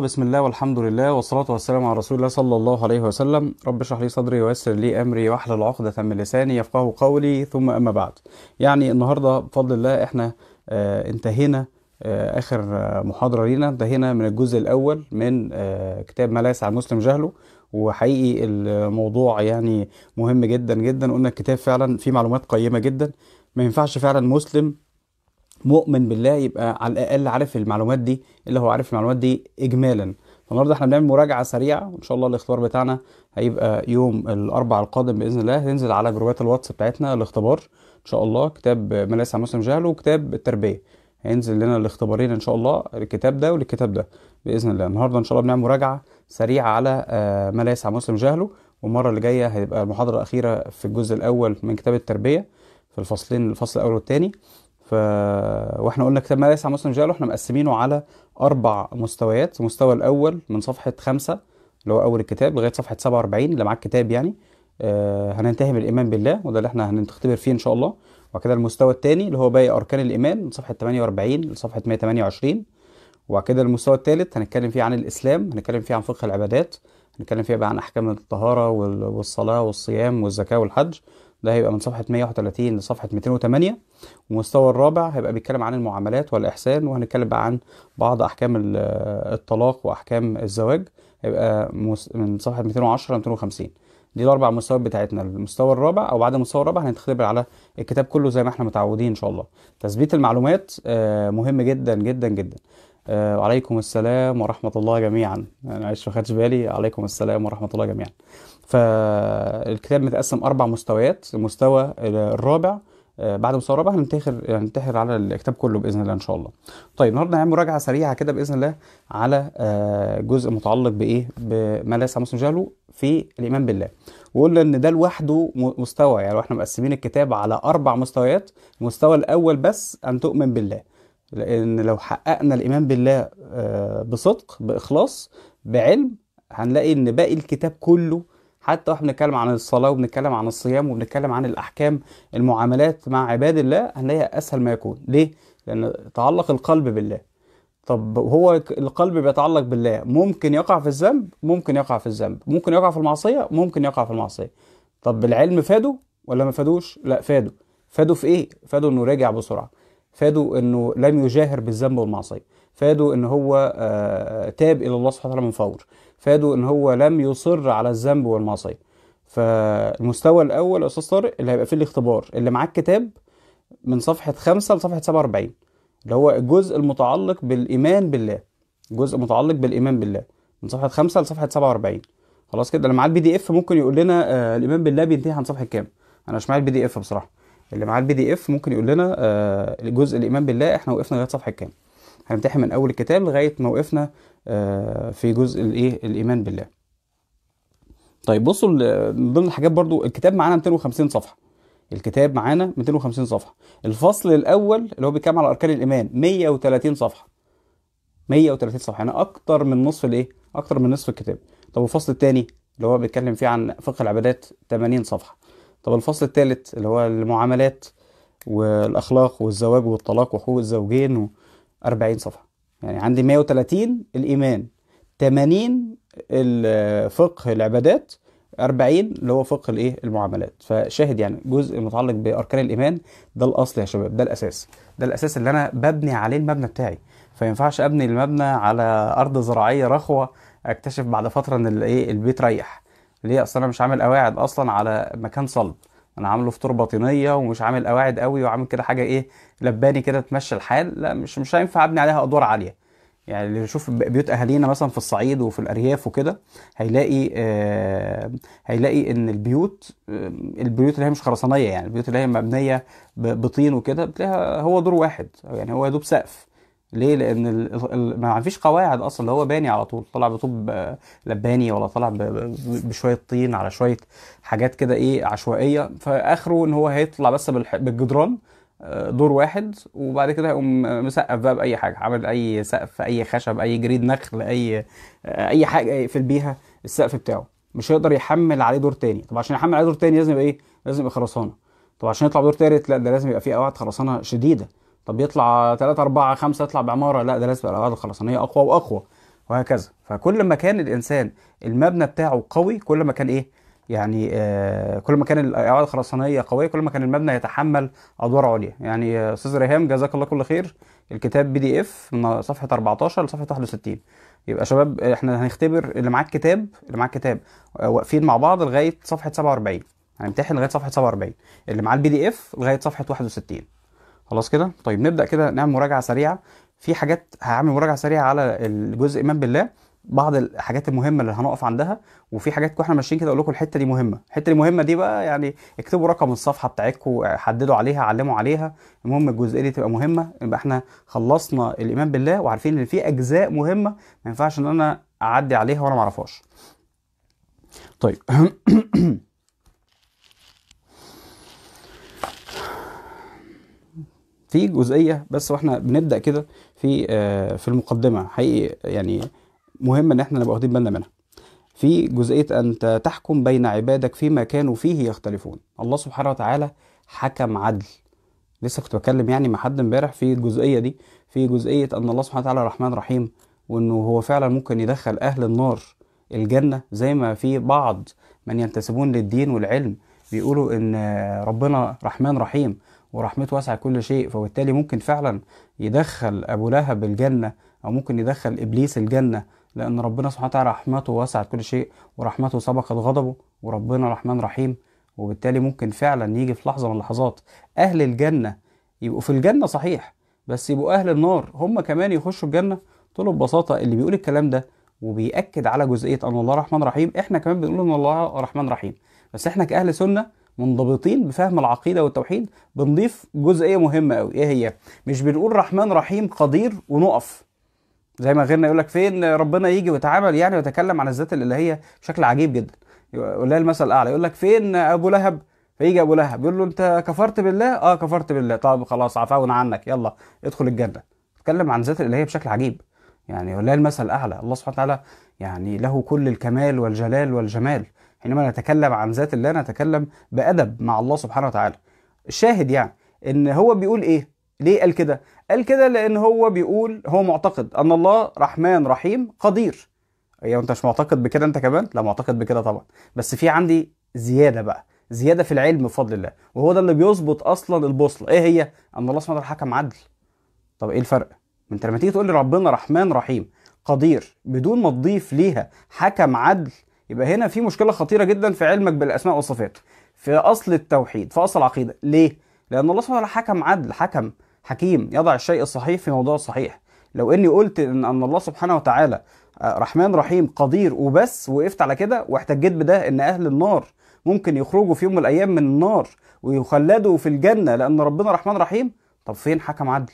بسم الله والحمد لله والصلاة والسلام على رسول الله صلى الله عليه وسلم رب اشرح لي صدري ويسر لي أمري واحلل عقدة من لساني يفقه قولي ثم أما بعد يعني النهاردة بفضل الله احنا آه، انتهينا آه، آخر آه، محاضرة لينا انتهينا من الجزء الأول من كتاب ما لا يسعى المسلم جهله وحقيقي الموضوع يعني مهم جدا جدا قلنا الكتاب فعلا فيه معلومات قيمة جدا ما ينفعش فعلا مسلم مؤمن بالله يبقى على الاقل عارف المعلومات دي اللي هو عارف المعلومات دي اجمالا فالنهارده احنا بنعمل مراجعه سريعه وان شاء الله الاختبار بتاعنا هيبقى يوم الاربع القادم باذن الله هننزل على جروبات الواتس بتاعتنا الاختبار ان شاء الله كتاب ملاس مسلم جهل وكتاب التربيه هينزل لنا الاختبارين ان شاء الله الكتاب ده والكتاب ده باذن الله النهارده ان شاء الله بنعمل مراجعه سريعه على آه، ما مسلم جهله والمره اللي جايه هيبقى المحاضره الاخيره في الجزء الاول من كتاب التربيه في الفصلين الفصل الاول والثاني ف واحنا قلنا كتاب ما ليس مسلم رجاله احنا مقسمينه على اربع مستويات المستوى الاول من صفحه خمسة اللي هو اول الكتاب لغايه صفحه 47 اللي معاك كتاب يعني آه هننتهي بالايمان بالله وده اللي احنا هنختبر فيه ان شاء الله وبعد كده المستوى الثاني اللي هو باقي اركان الايمان من صفحه 48 لصفحه 128 وبعد كده المستوى الثالث هنتكلم فيه عن الاسلام هنتكلم فيه عن فقه العبادات هنتكلم فيها بقى عن احكام الطهاره والصلاه والصيام والزكاه والحج ده هيبقى من صفحة 131 لصفحة 208 والمستوى الرابع هيبقى بيتكلم عن المعاملات والإحسان وهنتكلم بقى عن بعض أحكام الطلاق وأحكام الزواج هيبقى من صفحة 210 ل 250 دي الأربع مستويات بتاعتنا المستوى الرابع أو بعد المستوى الرابع هنتختبر على الكتاب كله زي ما احنا متعودين إن شاء الله تثبيت المعلومات آه، مهم جدا جدا جدا آه، وعليكم السلام ورحمة الله جميعا أنا عايش ما خدش بالي عليكم السلام ورحمة الله جميعا فالكتاب متقسم اربع مستويات المستوى الرابع آه، بعد المستوى الرابع هننتحر هننتحر على الكتاب كله باذن الله ان شاء الله. طيب النهارده هنعمل مراجعه سريعه كده باذن الله على آه، جزء متعلق بايه؟ بما لا يسع مسلم جهله في الايمان بالله. وقلنا ان ده لوحده مستوى يعني احنا مقسمين الكتاب على اربع مستويات، المستوى الاول بس ان تؤمن بالله. لان لو حققنا الايمان بالله آه، بصدق باخلاص بعلم هنلاقي ان باقي الكتاب كله حتى واحنا بنتكلم عن الصلاه وبنتكلم عن الصيام وبنتكلم عن الاحكام المعاملات مع عباد الله هنلاقيها اسهل ما يكون ليه لان تعلق القلب بالله طب هو القلب بيتعلق بالله ممكن يقع في الذنب ممكن يقع في الذنب ممكن يقع في المعصيه ممكن يقع في المعصيه طب العلم فاده ولا ما فادوش لا فاده فاده في ايه فاده انه راجع بسرعه فاده انه لم يجاهر بالذنب والمعصيه فاده ان هو آه، تاب الى الله سبحانه وتعالى من فور فادوا ان هو لم يصر على الذنب والمعصيه فالمستوى الاول يا استاذ طارق اللي هيبقى فيه الاختبار اللي معاك كتاب من صفحه 5 لصفحه 47 اللي هو الجزء المتعلق بالايمان بالله جزء متعلق بالايمان بالله من صفحه 5 لصفحه 47 خلاص كده اللي معاه البي دي اف ممكن يقول لنا آه الايمان بالله بينتهي عند صفحه كام انا مش معايا البي دي اف بصراحه اللي معاه البي دي اف ممكن يقول لنا آه جزء الايمان بالله احنا وقفنا لغايه صفحه كام هنمتحن من اول الكتاب لغايه موقفنا آه، في جزء الايه الايمان بالله طيب بصوا من ضمن الحاجات برضو الكتاب معانا 250 صفحه الكتاب معانا 250 صفحه الفصل الاول اللي هو بيتكلم على اركان الايمان 130 صفحه 130 صفحه يعني اكتر من نصف الايه اكتر من نصف الكتاب طب الفصل الثاني اللي هو بيتكلم فيه عن فقه العبادات 80 صفحه طب الفصل الثالث اللي هو المعاملات والاخلاق والزواج والطلاق وحقوق الزوجين 40 صفحه يعني عندي 130 الايمان 80 الفقه العبادات 40 اللي هو فقه الايه المعاملات فشاهد يعني جزء متعلق باركان الايمان ده الاصل يا شباب ده الاساس ده الاساس اللي انا ببني عليه المبنى بتاعي فينفعش ابني المبنى على ارض زراعيه رخوه اكتشف بعد فتره ان الايه البيت ريح ليه اصل انا مش عامل قواعد اصلا على مكان صلب انا عامله في تربه طينيه ومش عامل قواعد قوي وعامل كده حاجه ايه لباني كده تمشي الحال لا مش مش هينفع ابني عليها ادوار عاليه يعني اللي يشوف بيوت اهالينا مثلا في الصعيد وفي الارياف وكده هيلاقي آه هيلاقي ان البيوت آه البيوت اللي هي مش خرسانيه يعني البيوت اللي هي مبنيه بطين وكده بتلاقيها هو دور واحد يعني هو يا دوب سقف ليه لان الـ الـ ما فيش قواعد اصلا اللي هو باني على طول طلع بطوب لباني ولا طلع بشويه طين على شويه حاجات كده ايه عشوائيه فاخره ان هو هيطلع بس بالجدران دور واحد وبعد كده هيقوم مسقف بقى باي حاجه عامل اي سقف اي خشب اي جريد نخل اي اي حاجه يقفل بيها السقف بتاعه مش هيقدر يحمل عليه دور تاني طب عشان يحمل عليه دور تاني لازم يبقى ايه لازم يبقى خرسانه طب عشان يطلع دور تالت لا ده لازم يبقى فيه قواعد خرسانه شديده طب يطلع 3 4 5 يطلع بعماره لا ده لازم يبقى القواعد الخرسانيه اقوى واقوى وهكذا فكل ما كان الانسان المبنى بتاعه قوي كل ما كان ايه يعني آه، كل ما كان الاعاده الخرسانيه قويه كل ما كان المبنى يتحمل ادوار عليا يعني آه، استاذ ريهام جزاك الله كل خير الكتاب بي دي اف من صفحه 14 لصفحه 61 يبقى شباب احنا هنختبر اللي معاك كتاب اللي معاك كتاب آه، واقفين مع بعض لغايه صفحه 47 هنمتحن يعني لغايه صفحه 47 اللي معاه البي دي اف لغايه صفحه 61 خلاص كده طيب نبدا كده نعمل مراجعه سريعه في حاجات هعمل مراجعه سريعه على الجزء ايمان بالله بعض الحاجات المهمه اللي هنقف عندها وفي حاجات واحنا ماشيين كده اقول لكم الحته دي مهمه الحته دي مهمه دي بقى يعني اكتبوا رقم الصفحه بتاعتكم حددوا عليها علموا عليها المهم الجزئيه دي تبقى مهمه يبقى احنا خلصنا الايمان بالله وعارفين ان في اجزاء مهمه ما ينفعش ان انا اعدي عليها وانا ما اعرفهاش طيب في جزئيه بس واحنا بنبدا كده في آه، في المقدمه حقيقي يعني مهم ان احنا نبقى واخدين بالنا منها في جزئيه ان تحكم بين عبادك فيما كانوا فيه يختلفون الله سبحانه وتعالى حكم عدل لسه كنت بتكلم يعني مع حد امبارح في الجزئيه دي في جزئيه ان الله سبحانه وتعالى رحمن رحيم وانه هو فعلا ممكن يدخل اهل النار الجنه زي ما في بعض من ينتسبون للدين والعلم بيقولوا ان ربنا رحمن رحيم ورحمته واسعه كل شيء فبالتالي ممكن فعلا يدخل ابو لهب الجنه او ممكن يدخل ابليس الجنه لأن ربنا سبحانه وتعالى رحمته وسعت كل شيء ورحمته سبقت غضبه وربنا رحمن رحيم وبالتالي ممكن فعلا يجي في لحظة من اللحظات أهل الجنة يبقوا في الجنة صحيح بس يبقوا أهل النار هم كمان يخشوا الجنة طول له ببساطة اللي بيقول الكلام ده وبيأكد على جزئية أن الله رحمن رحيم إحنا كمان بنقول أن الله رحمن رحيم بس إحنا كأهل سنة منضبطين بفهم العقيدة والتوحيد بنضيف جزئية مهمة أوي إيه هي؟ مش بنقول رحمن رحيم قدير ونقف زي ما غيرنا يقول لك فين ربنا يجي ويتعامل يعني ويتكلم عن الذات الالهيه بشكل عجيب جدا يقول لها المثل الاعلى يقول لك فين ابو لهب فيجي ابو لهب يقول له انت كفرت بالله اه كفرت بالله طب خلاص عفونا عنك يلا ادخل الجنه اتكلم عن ذات الالهيه بشكل عجيب يعني ولله المثل الاعلى الله سبحانه وتعالى يعني له كل الكمال والجلال والجمال حينما نتكلم عن ذات الله نتكلم بادب مع الله سبحانه وتعالى الشاهد يعني ان هو بيقول ايه ليه قال كده قال كده لان هو بيقول هو معتقد ان الله رحمن رحيم قدير ايوه انت مش معتقد بكده انت كمان لا معتقد بكده طبعا بس في عندي زياده بقى زياده في العلم بفضل الله وهو ده اللي بيظبط اصلا البوصله ايه هي ان الله سبحانه وتعالى حكم عدل طب ايه الفرق ما انت لما تيجي تقول لي ربنا رحمن رحيم قدير بدون ما تضيف ليها حكم عدل يبقى هنا في مشكله خطيره جدا في علمك بالاسماء والصفات في اصل التوحيد في اصل العقيده ليه لان الله سبحانه وتعالى حكم عدل حكم حكيم يضع الشيء الصحيح في موضوع الصحيح لو اني قلت ان, أن الله سبحانه وتعالى آه، رحمن رحيم قدير وبس وقفت على كده واحتجيت بده ان اهل النار ممكن يخرجوا في يوم من الايام من النار ويخلدوا في الجنه لان ربنا رحمن رحيم طب فين حكم عدل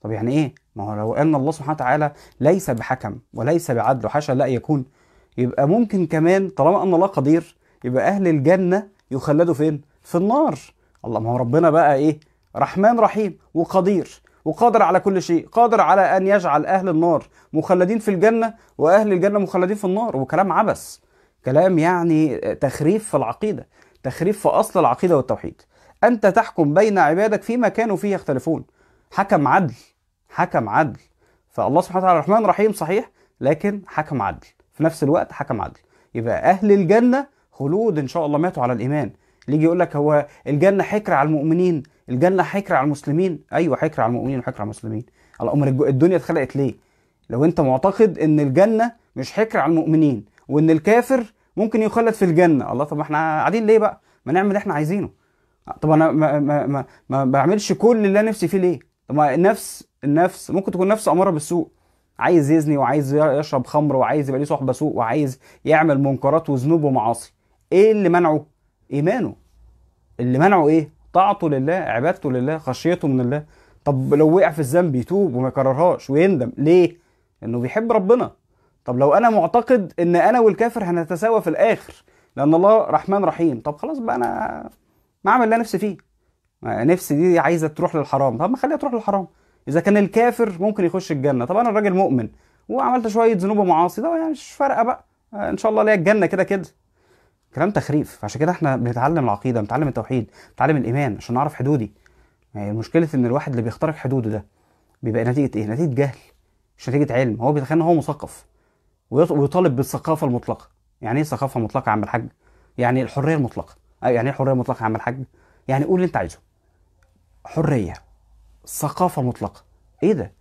طب يعني ايه ما هو لو ان الله سبحانه وتعالى ليس بحكم وليس بعدل حاشا لا يكون يبقى ممكن كمان طالما ان الله قدير يبقى اهل الجنه يخلدوا فين في النار الله ما هو ربنا بقى ايه رحمن رحيم وقدير وقادر على كل شيء قادر على أن يجعل أهل النار مخلدين في الجنة وأهل الجنة مخلدين في النار وكلام عبث كلام يعني تخريف في العقيدة تخريف في أصل العقيدة والتوحيد أنت تحكم بين عبادك فيما كانوا فيه يختلفون حكم عدل حكم عدل فالله سبحانه وتعالى رحمن رحيم صحيح لكن حكم عدل في نفس الوقت حكم عدل يبقى أهل الجنة خلود إن شاء الله ماتوا على الإيمان يجي يقول لك هو الجنة حكر على المؤمنين الجنه هيكرع على المسلمين ايوه هيكرع على المؤمنين وهيكرع على المسلمين الله امال الدنيا اتخلقت ليه لو انت معتقد ان الجنه مش هيكرع على المؤمنين وان الكافر ممكن يخلد في الجنه الله طب ما احنا قاعدين ليه بقى ما نعمل اللي احنا عايزينه طب انا ما, ما, ما, ما بعملش كل اللي انا نفسي فيه ليه طب ما النفس النفس ممكن تكون نفس اماره بالسوء عايز يزني وعايز يشرب خمر وعايز يبقى ليه صحبه سوء وعايز يعمل منكرات وذنوب ومعاصي ايه اللي منعه ايمانه اللي منعه ايه طاعته لله عبادته لله خشيته من الله طب لو وقع في الذنب يتوب وما يكررهاش ويندم ليه انه بيحب ربنا طب لو انا معتقد ان انا والكافر هنتساوى في الاخر لان الله رحمن رحيم طب خلاص بقى انا ما اعمل اللي نفسي فيه نفسي دي عايزه تروح للحرام طب ما خليها تروح للحرام اذا كان الكافر ممكن يخش الجنه طب انا الراجل مؤمن وعملت شويه ذنوب ومعاصي ده يعني مش فارقه بقى ان شاء الله ليا الجنه كده كده كلام تخريف عشان كده احنا بنتعلم العقيده بنتعلم التوحيد بنتعلم الايمان عشان نعرف حدودي يعني مشكله ان الواحد اللي بيخترق حدوده ده بيبقى نتيجه ايه نتيجه جهل مش نتيجه علم هو بيتخيل ان هو مثقف ويطالب بالثقافه المطلقه يعني ايه الثقافه المطلقه يا عم الحاج يعني الحريه المطلقه يعني ايه الحريه المطلقه يا عم الحاج يعني قول اللي انت عايزه حريه ثقافه مطلقه ايه ده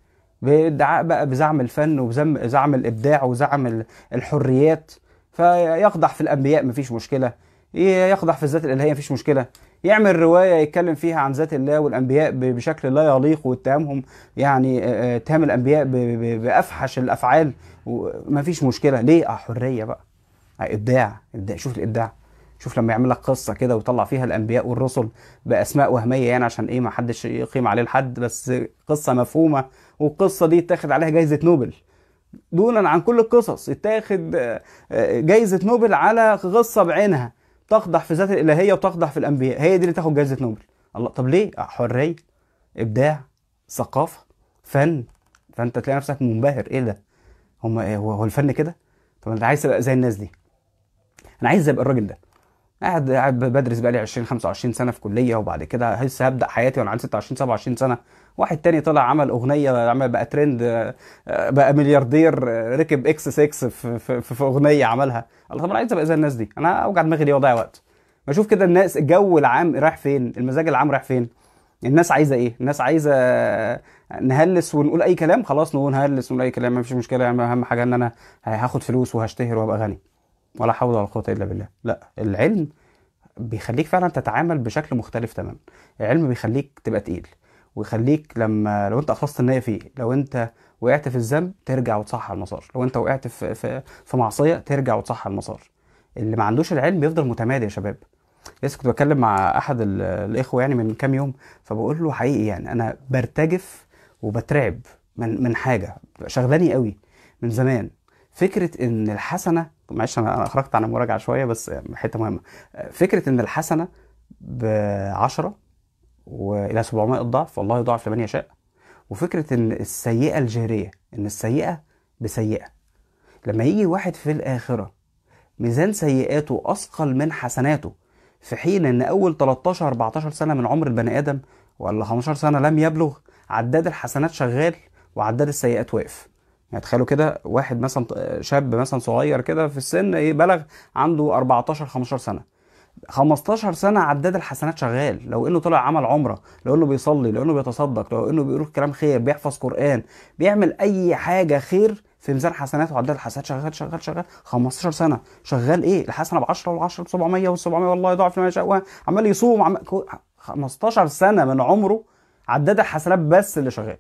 بادعاء بقى بزعم الفن وبزعم الابداع وزعم الحريات فيقدح في الانبياء مفيش مشكله يقدح في الذات الالهيه مفيش مشكله يعمل روايه يتكلم فيها عن ذات الله والانبياء بشكل لا يليق واتهامهم يعني اتهام الانبياء بافحش الافعال مفيش مشكله ليه اه حريه بقى آه، ابداع ابداع شوف الابداع شوف لما يعمل لك قصه كده ويطلع فيها الانبياء والرسل باسماء وهميه يعني عشان ايه ما حدش يقيم عليه الحد بس قصه مفهومه والقصه دي اتاخد عليها جائزه نوبل دونا عن كل القصص اتاخد آه، آه، جايزة نوبل على قصة بعينها تقدح في ذات الإلهية وتقدح في الأنبياء هي دي اللي تاخد جايزة نوبل الله طب ليه آه، حرية إبداع ثقافة فن فأنت تلاقي نفسك منبهر إيه ده هما إيه هو الفن كده طب أنت عايز تبقى زي الناس دي أنا عايز أبقى الراجل ده قاعد قاعد بدرس بقالي 20 25 سنه في كليه وبعد كده لسه هبدا حياتي وانا عندي 26 27 سنه واحد تاني طلع عمل اغنيه عمل بقى ترند آه، بقى ملياردير آه، ركب اكس 6 في, في, في, في اغنيه عملها الله طب انا عايز ابقى زي الناس دي انا اوجع دماغي ليه واضيع وقت بشوف كده الناس الجو العام رايح فين المزاج العام رايح فين الناس عايزه ايه الناس عايزه آه، نهلس ونقول اي كلام خلاص نقول نهلس ونقول اي كلام مفيش مشكله اهم حاجه ان انا هاخد فلوس وهشتهر وابقى غني ولا حول ولا قوه الا بالله لا العلم بيخليك فعلا تتعامل بشكل مختلف تماما العلم بيخليك تبقى تقيل ويخليك لما لو انت اخلصت النيه فيه لو انت وقعت في الذنب ترجع وتصحح المسار لو انت وقعت في في, في معصيه ترجع وتصحح المسار اللي ما عندوش العلم بيفضل متمادي يا شباب لسه كنت بتكلم مع احد الاخوه يعني من كام يوم فبقول له حقيقي يعني انا برتجف وبترعب من من حاجه شغلاني قوي من زمان فكره ان الحسنه معلش انا خرجت عن المراجعه شويه بس حته مهمه فكره ان الحسنه ب 10 والى 700 ضعف والله يضاعف لمن يشاء وفكره ان السيئه الجاريه ان السيئه بسيئه لما يجي واحد في الاخره ميزان سيئاته اثقل من حسناته في حين ان اول 13 14 سنه من عمر البني ادم ولا 15 سنه لم يبلغ عداد الحسنات شغال وعداد السيئات واقف يعني تخيلوا كده واحد مثلا شاب مثلا صغير كده في السن ايه بلغ عنده 14 15 سنه 15 سنه عداد الحسنات شغال لو انه طلع عمل عمره لو انه بيصلي لو انه بيتصدق لو انه بيقول كلام خير بيحفظ قران بيعمل اي حاجه خير في ميزان حسناته وعداد الحسنات شغال شغال شغال 15 سنه شغال ايه الحسنه ب 10 وال 10 ب 700 وال 700 والله يضاعف ما يشاء عمال يصوم عم... 15 سنه من عمره عداد الحسنات بس اللي شغال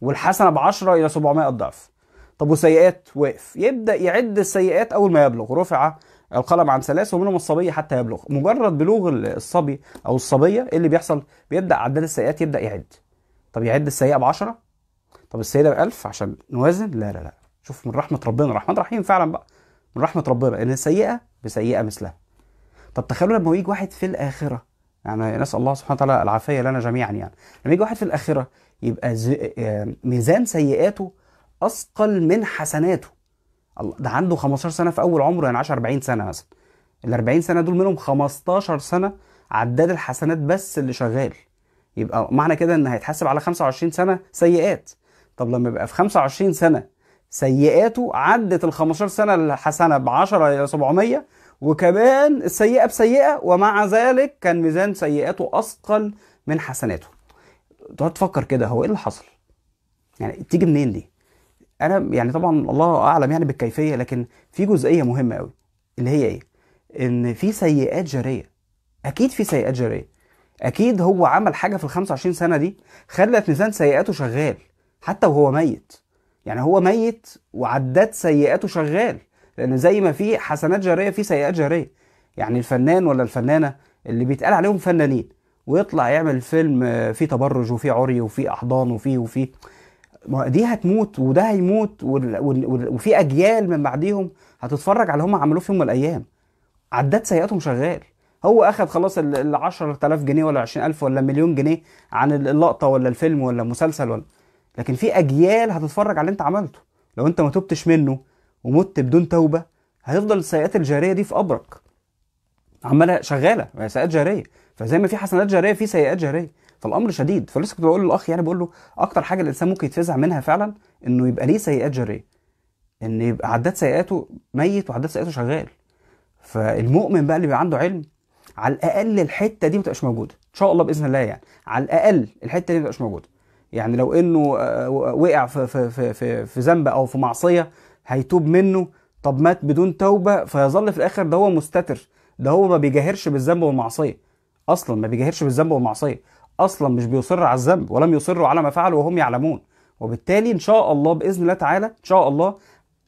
والحسنه ب 10 الى 700 ضعف طب وسيئات واقف يبدا يعد السيئات اول ما يبلغ رفع القلم عن ثلاث ومنهم الصبيه حتى يبلغ مجرد بلوغ الصبي او الصبيه ايه اللي بيحصل بيبدا عدد السيئات يبدا يعد طب يعد السيئه ب 10 طب السيده ب 1000 عشان نوازن لا لا لا شوف من رحمه ربنا الرحمن الرحيم فعلا بقى من رحمه ربنا ان السيئه بسيئه مثلها طب تخيلوا لما يجي واحد في الاخره يعني نسال الله سبحانه وتعالى العافيه لنا جميعا يعني لما يجي واحد في الاخره يبقى آه، ميزان سيئاته اثقل من حسناته ده عنده 15 سنه في اول عمره يعني 10 40 سنه مثلا ال 40 سنه دول منهم 15 سنه عداد الحسنات بس اللي شغال يبقى معنى كده ان هيتحاسب على 25 سنه سيئات طب لما يبقى في 25 سنه سيئاته عدت ال 15 سنه الحسنه ب 10 الى 700 وكمان السيئه بسيئه ومع ذلك كان ميزان سيئاته اثقل من حسناته تقعد تفكر كده هو ايه اللي حصل يعني تيجي منين دي انا يعني طبعا الله اعلم يعني بالكيفيه لكن في جزئيه مهمه قوي اللي هي ايه ان في سيئات جاريه اكيد في سيئات جاريه اكيد هو عمل حاجه في ال 25 سنه دي خلت ميزان سيئاته شغال حتى وهو ميت يعني هو ميت وعداد سيئاته شغال لان زي ما في حسنات جاريه في سيئات جاريه يعني الفنان ولا الفنانه اللي بيتقال عليهم فنانين ويطلع يعمل فيلم فيه تبرج وفيه عري وفيه احضان وفيه وفيه ما دي هتموت وده هيموت وفي اجيال من بعديهم هتتفرج على اللي هم عملوه في يوم من الايام عداد سيئاتهم شغال هو اخذ خلاص ال 10000 جنيه ولا 20000 ولا مليون جنيه عن اللقطه ولا الفيلم ولا المسلسل ولا لكن في اجيال هتتفرج على اللي انت عملته لو انت ما تبتش منه ومت بدون توبه هيفضل السيئات الجاريه دي في قبرك عماله شغاله سيئات جاريه فزي ما في حسنات جاريه في سيئات جاريه فالامر شديد فلسه كنت بقول للاخ يعني بقول له اكتر حاجه الانسان ممكن يتفزع منها فعلا انه يبقى ليه سيئات جاريه ان يبقى عداد سيئاته ميت وعداد سيئاته شغال فالمؤمن بقى اللي بيبقى عنده علم على الاقل الحته دي ما تبقاش موجوده ان شاء الله باذن الله يعني على الاقل الحته دي ما تبقاش موجوده يعني لو انه آه، وقع في في في في, في ذنب او في معصيه هيتوب منه طب مات بدون توبه فيظل في الاخر ده هو مستتر ده هو ما بيجاهرش بالذنب والمعصيه اصلا ما بيجاهرش بالذنب والمعصيه اصلا مش بيصر على الذنب ولم يصروا على ما فعلوا وهم يعلمون وبالتالي ان شاء الله باذن الله تعالى ان شاء الله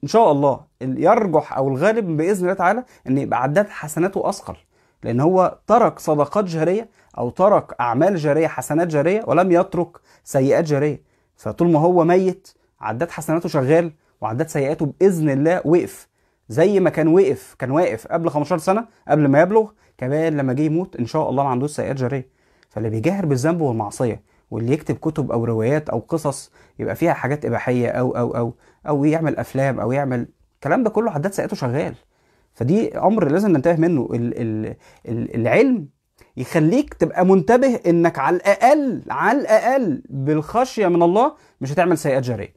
ان شاء الله يرجح او الغالب باذن الله تعالى ان يبقى عداد حسناته اثقل لان هو ترك صدقات جاريه او ترك اعمال جاريه حسنات جاريه ولم يترك سيئات جاريه فطول ما هو ميت عداد حسناته شغال وعداد سيئاته باذن الله وقف زي ما كان وقف كان واقف قبل 15 سنه قبل ما يبلغ كمان لما جه يموت ان شاء الله ما عندوش سيئات جاريه فاللي بيجاهر بالذنب والمعصية واللي يكتب كتب أو روايات أو قصص يبقى فيها حاجات إباحية أو أو أو أو يعمل أفلام أو يعمل الكلام ده كله حدات ساقته شغال فدي أمر لازم ننتبه منه ال ال ال العلم يخليك تبقى منتبه إنك على الأقل على الأقل بالخشية من الله مش هتعمل سيئات جارية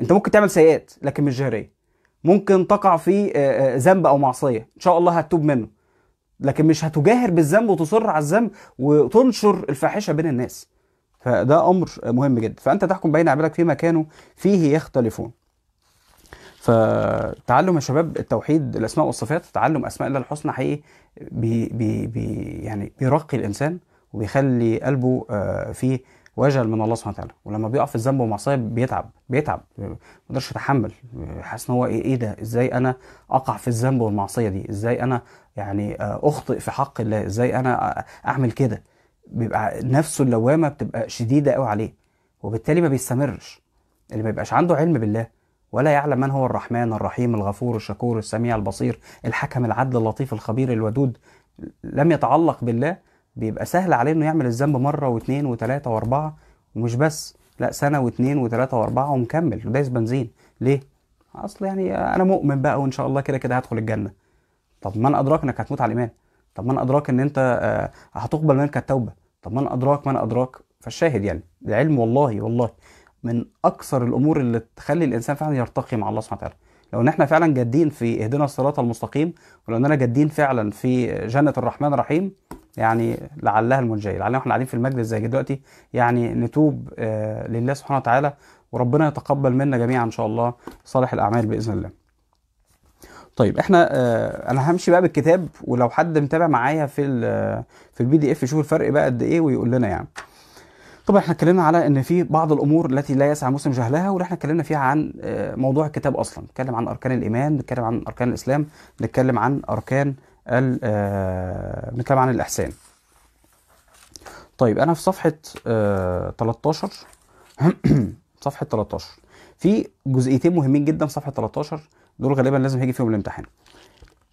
أنت ممكن تعمل سيئات لكن مش جارية ممكن تقع في ذنب أو معصية إن شاء الله هتتوب منه لكن مش هتجاهر بالذنب وتصر على الذنب وتنشر الفاحشه بين الناس فده امر مهم جدا فانت تحكم بين عبادك فيما كانوا فيه يختلفون فتعلم يا شباب التوحيد الاسماء والصفات تعلم اسماء الله الحسنى حقيقي بي بي بي يعني بيرقي الانسان وبيخلي قلبه آه، فيه وجل من الله سبحانه وتعالى ولما بيقع في الذنب والمعصيه بيتعب بيتعب ما يقدرش يتحمل حاسس ان هو إيه،, ايه ده ازاي انا اقع في الذنب والمعصيه دي ازاي انا يعني آه، اخطئ في حق الله ازاي انا آه، اعمل كده بيبقى نفسه اللوامه بتبقى شديده قوي عليه وبالتالي ما بيستمرش اللي ما بيبقاش عنده علم بالله ولا يعلم من هو الرحمن الرحيم الغفور الشكور السميع البصير الحكم العدل اللطيف الخبير الودود لم يتعلق بالله بيبقى سهل عليه انه يعمل الذنب مره واثنين وثلاثه واربعه ومش بس لا سنه واثنين وثلاثه واربعه ومكمل ودايس بنزين ليه؟ اصل يعني آه، انا مؤمن بقى وان شاء الله كده كده هدخل الجنه طب من ادراك انك هتموت على الايمان طب من ادراك ان انت آه، هتقبل منك التوبه طب من ادراك من ادراك فالشاهد يعني العلم والله والله من اكثر الامور اللي تخلي الانسان فعلا يرتقي مع الله سبحانه وتعالى لو ان احنا فعلا جادين في اهدنا الصراط المستقيم ولو اننا جادين فعلا في جنه الرحمن الرحيم يعني لعلها المنجيه لعلنا احنا قاعدين في المجلس زي دلوقتي يعني نتوب آه، لله سبحانه وتعالى وربنا يتقبل منا جميعا ان شاء الله صالح الاعمال باذن الله طيب احنا اه انا همشي بقى بالكتاب ولو حد متابع معايا في في البي دي اف يشوف الفرق بقى قد ايه ويقول لنا يعني طبعا احنا اتكلمنا على ان في بعض الامور التي لا يسعى مسلم جهلها واللي احنا اتكلمنا فيها عن آه، موضوع الكتاب اصلا نتكلم عن اركان الايمان نتكلم عن اركان الاسلام نتكلم عن اركان آه، نتكلم عن الاحسان طيب انا في صفحه 13 آه، صفحه 13 في جزئيتين مهمين جدا في صفحه 13 دول غالبا لازم هيجي فيهم الامتحان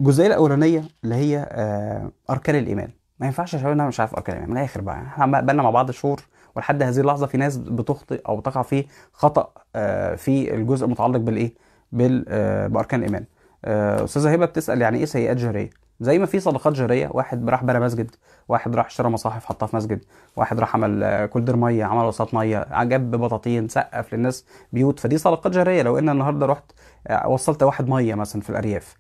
الجزئيه الاولانيه اللي هي آه اركان الايمان ما ينفعش يا شباب انا مش عارف اركان الايمان من الاخر بقى احنا بقالنا مع بعض شهور ولحد هذه اللحظه في ناس بتخطئ او بتقع في خطا آه في الجزء المتعلق بالايه بال آه باركان الايمان آه، استاذه هبه بتسال يعني ايه سيئات جاريه زي ما في صدقات جاريه واحد راح بنى مسجد واحد راح اشترى مصاحف حطها في مسجد واحد راح عمل آه، كولدر ميه عمل وسط ميه جاب بطاطين سقف للناس بيوت فدي صدقات جاريه لو ان النهارده رحت آه، وصلت واحد ميه مثلا في الارياف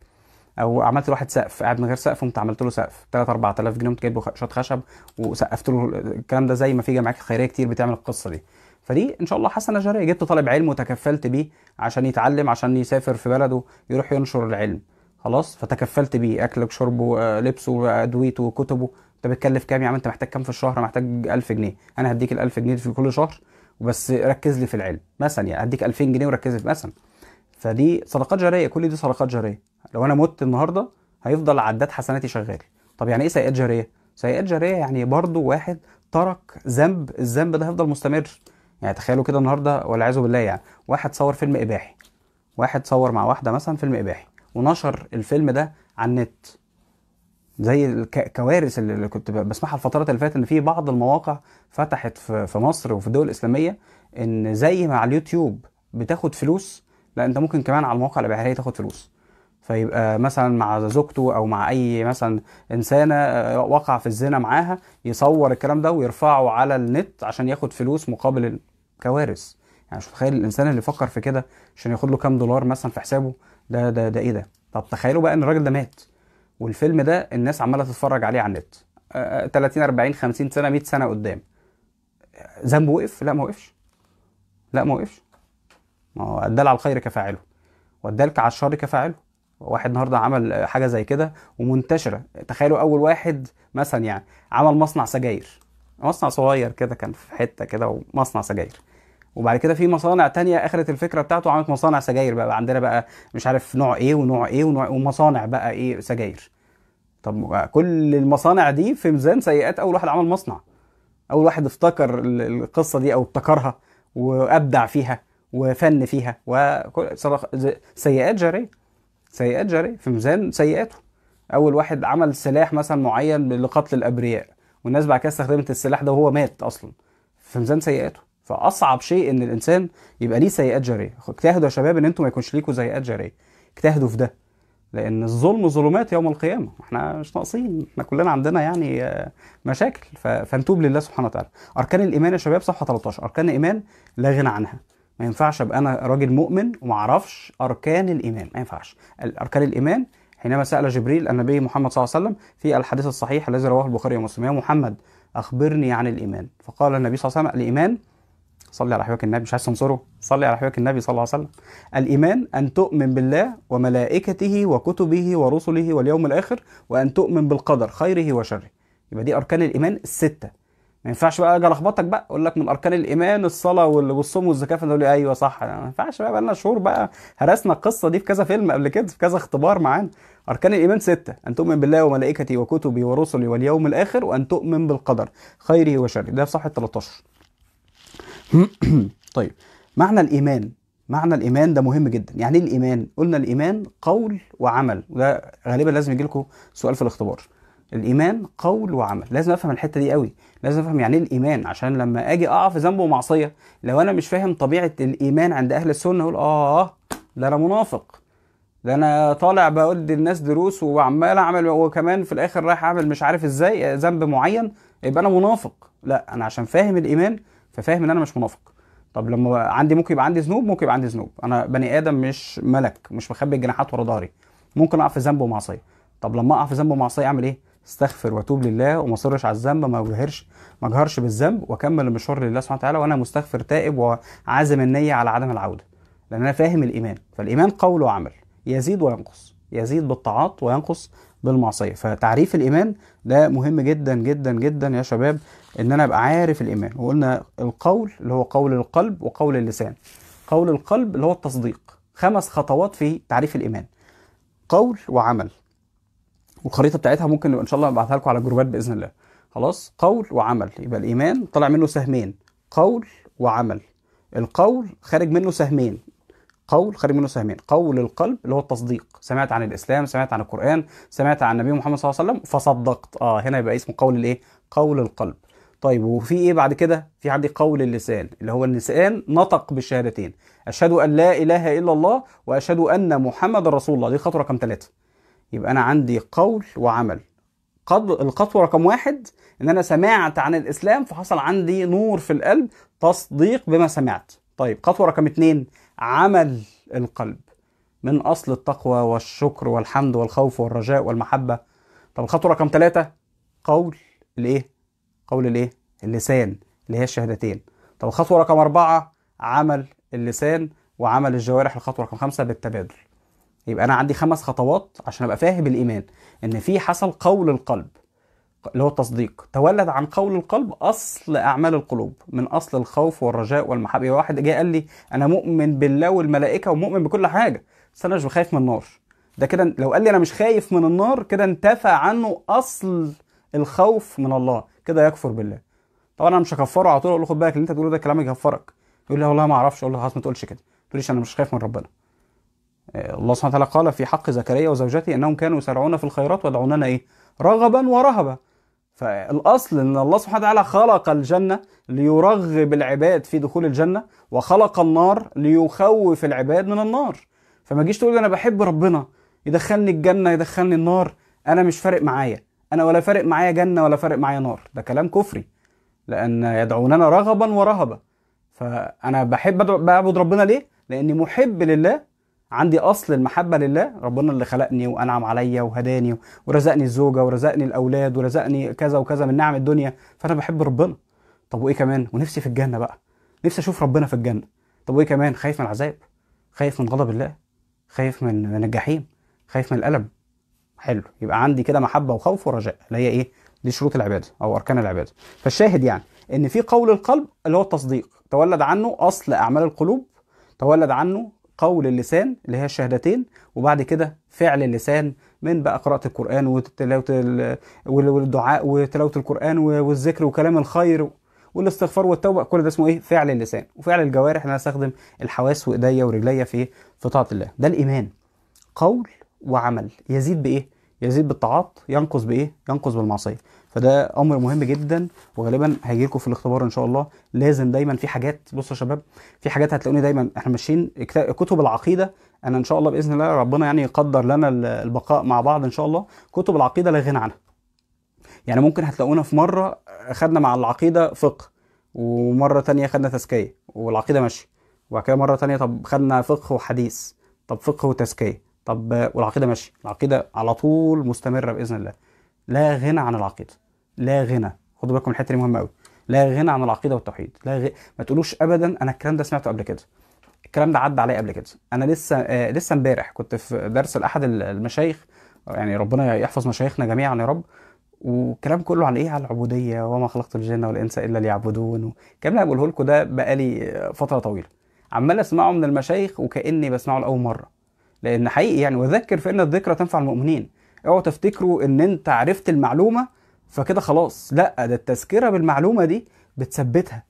او عملت لواحد سقف قاعد من غير سقف قمت عملت له سقف 3 4000 جنيه قمت جايب شط شويه خشب وسقفت له الكلام ده زي ما في جمعيات خيريه كتير بتعمل القصه دي فدي ان شاء الله حسنه جاريه جبت طالب علم وتكفلت بيه عشان يتعلم عشان يسافر في بلده يروح ينشر العلم خلاص فتكفلت بيه اكلك شربه آه، لبسه وادويته آه، وكتبه انت بتكلف كام يا عم انت محتاج كام في الشهر محتاج 1000 جنيه انا هديك ال 1000 جنيه في كل شهر وبس ركز لي في العلم مثلا يعني هديك 2000 جنيه وركز لي مثلا فدي صدقات جاريه كل دي صدقات جاريه لو انا مت النهارده هيفضل عداد حسناتي شغال طب يعني ايه سيئات جاريه سيئات جاريه يعني برضو واحد ترك ذنب الذنب ده هيفضل مستمر يعني تخيلوا كده النهارده والعياذ بالله يعني واحد صور فيلم اباحي واحد صور مع واحده مثلا فيلم اباحي ونشر الفيلم ده على النت زي الكوارث اللي كنت بسمعها الفترات اللي فاتت ان في بعض المواقع فتحت في مصر وفي الدول الاسلاميه ان زي ما على اليوتيوب بتاخد فلوس لا انت ممكن كمان على المواقع الاباحيه تاخد فلوس فيبقى مثلا مع زوجته او مع اي مثلا انسانه آه، وقع في الزنا معاها يصور الكلام ده ويرفعه على النت عشان ياخد فلوس مقابل الكوارث يعني مش متخيل الانسان اللي فكر في كده عشان ياخد له كام دولار مثلا في حسابه ده ده ده ايه ده طب تخيلوا بقى ان الراجل ده مات والفيلم ده الناس عماله تتفرج عليه على النت 30 40 50 سنه 100 سنه قدام ذنبه وقف لا ما وقفش لا ما وقفش ما هو الدال على الخير كفاعله وادالك على الشر كفاعله واحد النهارده عمل حاجه زي كده ومنتشره تخيلوا اول واحد مثلا يعني عمل مصنع سجاير مصنع صغير كده كان في حته كده ومصنع سجاير وبعد كده في مصانع تانية اخذت الفكره بتاعته عملت مصانع سجاير بقى, بقى عندنا بقى مش عارف نوع ايه ونوع ايه ونوع إيه، ومصانع بقى ايه سجاير طب كل المصانع دي في ميزان سيئات اول واحد عمل مصنع اول واحد افتكر القصه دي او ابتكرها وابدع فيها وفن فيها وكل سيئات جاريه سيئات جاريه في ميزان سيئاته اول واحد عمل سلاح مثلا معين لقتل الابرياء والناس بعد كده استخدمت السلاح ده وهو مات اصلا في ميزان سيئاته فاصعب شيء ان الانسان يبقى ليه سيئات جاريه اجتهدوا يا شباب ان انتم ما يكونش ليكم سيئات جاريه اجتهدوا في ده لان الظلم ظلمات يوم القيامه احنا مش ناقصين احنا كلنا عندنا يعني آه، مشاكل فنتوب لله سبحانه وتعالى اركان الايمان يا شباب صفحه 13 اركان الايمان لا غنى عنها ما ينفعش ابقى انا راجل مؤمن وما اعرفش اركان الايمان ما ينفعش اركان الايمان حينما سال جبريل النبي محمد صلى الله عليه وسلم في الحديث الصحيح الذي رواه البخاري ومسلم يا محمد اخبرني عن الايمان فقال النبي صلى الله عليه وسلم الايمان صلي على حبيبك النبي مش عايز تنصره صلي على حبيبك النبي صلى الله عليه وسلم الايمان ان تؤمن بالله وملائكته وكتبه ورسله واليوم الاخر وان تؤمن بالقدر خيره وشره يبقى دي اركان الايمان السته ما ينفعش بقى اجي الخبطك بقى اقول لك من اركان الايمان الصلاه والصوم والزكاه فتقول لي ايوه صح ما ينفعش بقى لنا شهور بقى هرسنا القصه دي في كذا فيلم قبل كده في كذا اختبار معانا اركان الايمان سته ان تؤمن بالله وملائكته وكتبه ورسله واليوم الاخر وان تؤمن بالقدر خيره وشره ده في صفحه 13 طيب معنى الايمان معنى الايمان ده مهم جدا يعني ايه الايمان قلنا الايمان قول وعمل وده غالبا لازم يجي لكم سؤال في الاختبار الايمان قول وعمل لازم افهم الحته دي قوي لازم افهم يعني ايه الايمان عشان لما اجي اقع في ذنب ومعصيه لو انا مش فاهم طبيعه الايمان عند اهل السنه اقول اه ده انا منافق ده انا طالع بقول للناس دروس وعمال اعمل وكمان في الاخر رايح اعمل مش عارف ازاي ذنب معين يبقى انا منافق لا انا عشان فاهم الايمان ففاهم ان انا مش منافق طب لما عندي ممكن يبقى عندي ذنوب ممكن يبقى عندي ذنوب انا بني ادم مش ملك مش مخبي الجناحات ورا ظهري ممكن اقع في ذنب ومعصيه طب لما اقع في ذنب ومعصيه اعمل ايه استغفر واتوب لله وما اصرش على الذنب ما اجهرش ما اجهرش بالذنب واكمل المشوار لله سبحانه وتعالى وانا مستغفر تائب وعازم النيه على عدم العوده لان انا فاهم الايمان فالايمان قول وعمل يزيد وينقص يزيد بالطاعات وينقص بالمعصيه فتعريف الايمان ده مهم جدا جدا جدا يا شباب ان انا ابقى عارف الايمان وقلنا القول اللي هو قول القلب وقول اللسان قول القلب اللي هو التصديق خمس خطوات في تعريف الايمان قول وعمل والخريطه بتاعتها ممكن ان شاء الله ابعتها لكم على الجروبات باذن الله خلاص قول وعمل يبقى الايمان طلع منه سهمين قول وعمل القول خارج منه سهمين قول خارج منه سهمين قول القلب اللي هو التصديق سمعت عن الاسلام سمعت عن القران سمعت عن النبي محمد صلى الله عليه وسلم فصدقت اه هنا يبقى اسمه قول الايه قول القلب طيب وفي ايه بعد كده في عندي قول اللسان اللي هو اللسان نطق بالشهادتين اشهد ان لا اله الا الله واشهد ان محمد رسول الله دي خطوه رقم ثلاثة يبقى انا عندي قول وعمل قد الخطوه رقم واحد ان انا سمعت عن الاسلام فحصل عندي نور في القلب تصديق بما سمعت طيب خطوه رقم اثنين عمل القلب من أصل التقوى والشكر والحمد والخوف والرجاء والمحبة طب الخطوة رقم ثلاثة قول الإيه؟ قول الإيه؟ اللسان اللي هي الشهادتين طب الخطوة رقم أربعة عمل اللسان وعمل الجوارح الخطوة رقم خمسة بالتبادل يبقى أنا عندي خمس خطوات عشان أبقى فاهم الإيمان إن في حصل قول القلب اللي هو التصديق تولد عن قول القلب اصل اعمال القلوب من اصل الخوف والرجاء والمحبه واحد جاي قال لي انا مؤمن بالله والملائكه ومؤمن بكل حاجه بس انا مش خايف من النار ده كده لو قال لي انا مش خايف من النار كده انتفى عنه اصل الخوف من الله كده يكفر بالله طبعا انا مش هكفره على طول اقول له خد بالك اللي انت بتقوله ده كلام يكفرك يقول لي والله ما اعرفش اقول له خلاص ما تقولش كده ما تقوليش انا مش خايف من ربنا آه، الله سبحانه وتعالى قال في حق زكريا وزوجته انهم كانوا يسارعون في الخيرات ويدعوننا ايه رغبا ورهبا فالاصل ان الله سبحانه وتعالى خلق الجنه ليرغب العباد في دخول الجنه وخلق النار ليخوف العباد من النار فما تجيش تقول انا بحب ربنا يدخلني الجنه يدخلني النار انا مش فارق معايا انا ولا فارق معايا جنه ولا فارق معايا نار ده كلام كفري لان يدعوننا رغبا ورهبا فانا بحب بعبد ربنا ليه لاني محب لله عندي اصل المحبه لله ربنا اللي خلقني وانعم عليا وهداني ورزقني الزوجه ورزقني الاولاد ورزقني كذا وكذا من نعم الدنيا فانا بحب ربنا طب وايه كمان ونفسي في الجنه بقى نفسي اشوف ربنا في الجنه طب وايه كمان خايف من العذاب خايف من غضب الله خايف من من الجحيم خايف من الالم حلو يبقى عندي كده محبه وخوف ورجاء اللي هي ايه دي شروط العباده او اركان العباده فالشاهد يعني ان في قول القلب اللي هو التصديق تولد عنه اصل اعمال القلوب تولد عنه قول اللسان اللي هي الشهادتين وبعد كده فعل اللسان من بقى قراءة القرآن وتلاوة والدعاء وتلاوة القرآن والذكر وكلام الخير والاستغفار والتوبة كل ده اسمه ايه فعل اللسان وفعل الجوارح انا استخدم الحواس وايديا ورجليا في في طاعة الله ده الايمان قول وعمل يزيد بايه يزيد بالطاعات ينقص بايه ينقص بالمعصية فده امر مهم جدا وغالبا هيجي لكم في الاختبار ان شاء الله لازم دايما في حاجات بصوا يا شباب في حاجات هتلاقوني دايما احنا ماشيين كتب العقيده انا ان شاء الله باذن الله ربنا يعني يقدر لنا البقاء مع بعض ان شاء الله كتب العقيده لا غنى عنها يعني ممكن هتلاقونا في مره خدنا مع العقيده فقه ومره تانية خدنا تزكيه والعقيده ماشيه وبعد كده مره تانية طب خدنا فقه وحديث طب فقه وتزكيه طب والعقيده ماشيه العقيده على طول مستمره باذن الله لا غنى عن العقيده لا غنى خدوا بالكم الحته دي مهمه قوي لا غنى عن العقيده والتوحيد لا غ... ما تقولوش ابدا انا الكلام ده سمعته قبل كده الكلام ده عدى عليا قبل كده انا لسه آه لسه امبارح كنت في درس لاحد المشايخ يعني ربنا يحفظ مشايخنا جميعا يا رب والكلام كله عن ايه على العبوديه وما خلقت الجن والانس الا ليعبدون الكلام اللي بقوله لكم ده بقالي فتره طويله عمال اسمعه من المشايخ وكاني بسمعه لاول مره لان حقيقي يعني وذكر فان الذكرى تنفع المؤمنين اوعوا تفتكروا ان انت عرفت المعلومه فكده خلاص لا ده التذكره بالمعلومه دي بتثبتها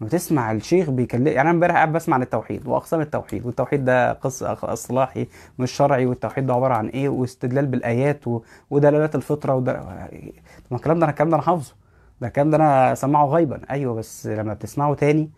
لما تسمع الشيخ بيكلم يعني انا امبارح قاعد بسمع عن التوحيد واقسام التوحيد والتوحيد ده قصه اصلاحي مش شرعي والتوحيد ده عباره عن ايه واستدلال بالايات و... ودلالات الفطره ود... ما الكلام ده انا الكلام ده انا حافظه ده الكلام ده انا سمعه غيبا ايوه بس لما بتسمعه تاني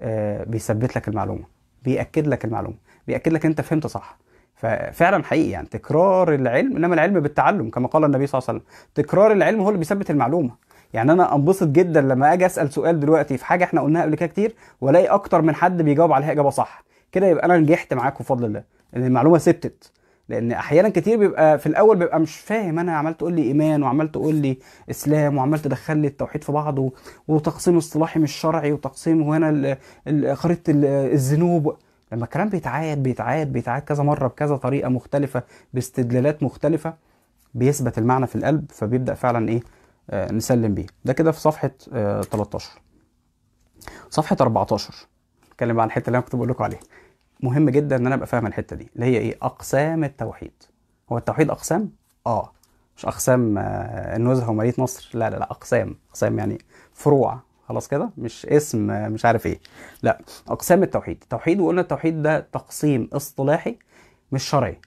آه بيثبت لك المعلومه بيأكد لك المعلومه بيأكد لك انت فهمت صح ففعلا حقيقي يعني تكرار العلم انما العلم بالتعلم كما قال النبي صلى الله عليه وسلم تكرار العلم هو اللي بيثبت المعلومه يعني انا انبسط جدا لما اجي اسال سؤال دلوقتي في حاجه احنا قلناها قبل كده كتير والاقي اكتر من حد بيجاوب عليها اجابه صح كده يبقى انا نجحت معاكم بفضل الله ان المعلومه ثبتت لان احيانا كتير بيبقى في الاول بيبقى مش فاهم انا عمال تقول لي ايمان وعمال تقول لي اسلام وعمال تدخل لي التوحيد في بعضه وتقسيم اصطلاحي مش شرعي وتقسيم هنا خريطه الذنوب لما الكلام بيتعاد بيتعاد بيتعاد كذا مره بكذا طريقه مختلفه باستدلالات مختلفه بيثبت المعنى في القلب فبيبدا فعلا ايه آه نسلم بيه ده كده في صفحه آه 13 صفحه 14 اتكلم عن الحته اللي انا كنت بقول لكم عليها مهم جدا ان انا ابقى فاهم الحته دي اللي هي ايه اقسام التوحيد هو التوحيد اقسام اه مش اقسام آه النزهه ومريت نصر لا لا لا اقسام اقسام يعني فروع خلاص كده مش اسم مش عارف ايه لا اقسام التوحيد التوحيد وقلنا التوحيد ده تقسيم اصطلاحي مش شرعي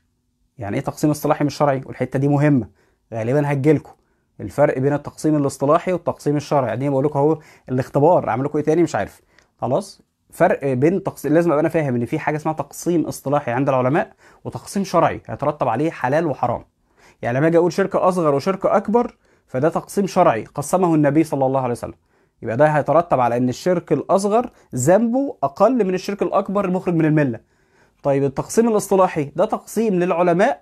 يعني ايه تقسيم اصطلاحي مش شرعي والحته دي مهمه غالبا هتجيلكم الفرق بين التقسيم الاصطلاحي والتقسيم الشرعي دي بقول لكم اهو الاختبار اعمل لكم ايه تاني مش عارف خلاص فرق بين تقسيم لازم ابقى انا فاهم ان في حاجه اسمها تقسيم اصطلاحي عند العلماء وتقسيم شرعي هيترتب عليه حلال وحرام يعني لما اجي اقول شركه اصغر وشركه اكبر فده تقسيم شرعي قسمه النبي صلى الله عليه وسلم يبقى ده هيترتب على ان الشرك الاصغر ذنبه اقل من الشرك الاكبر المخرج من المله طيب التقسيم الاصطلاحي ده تقسيم للعلماء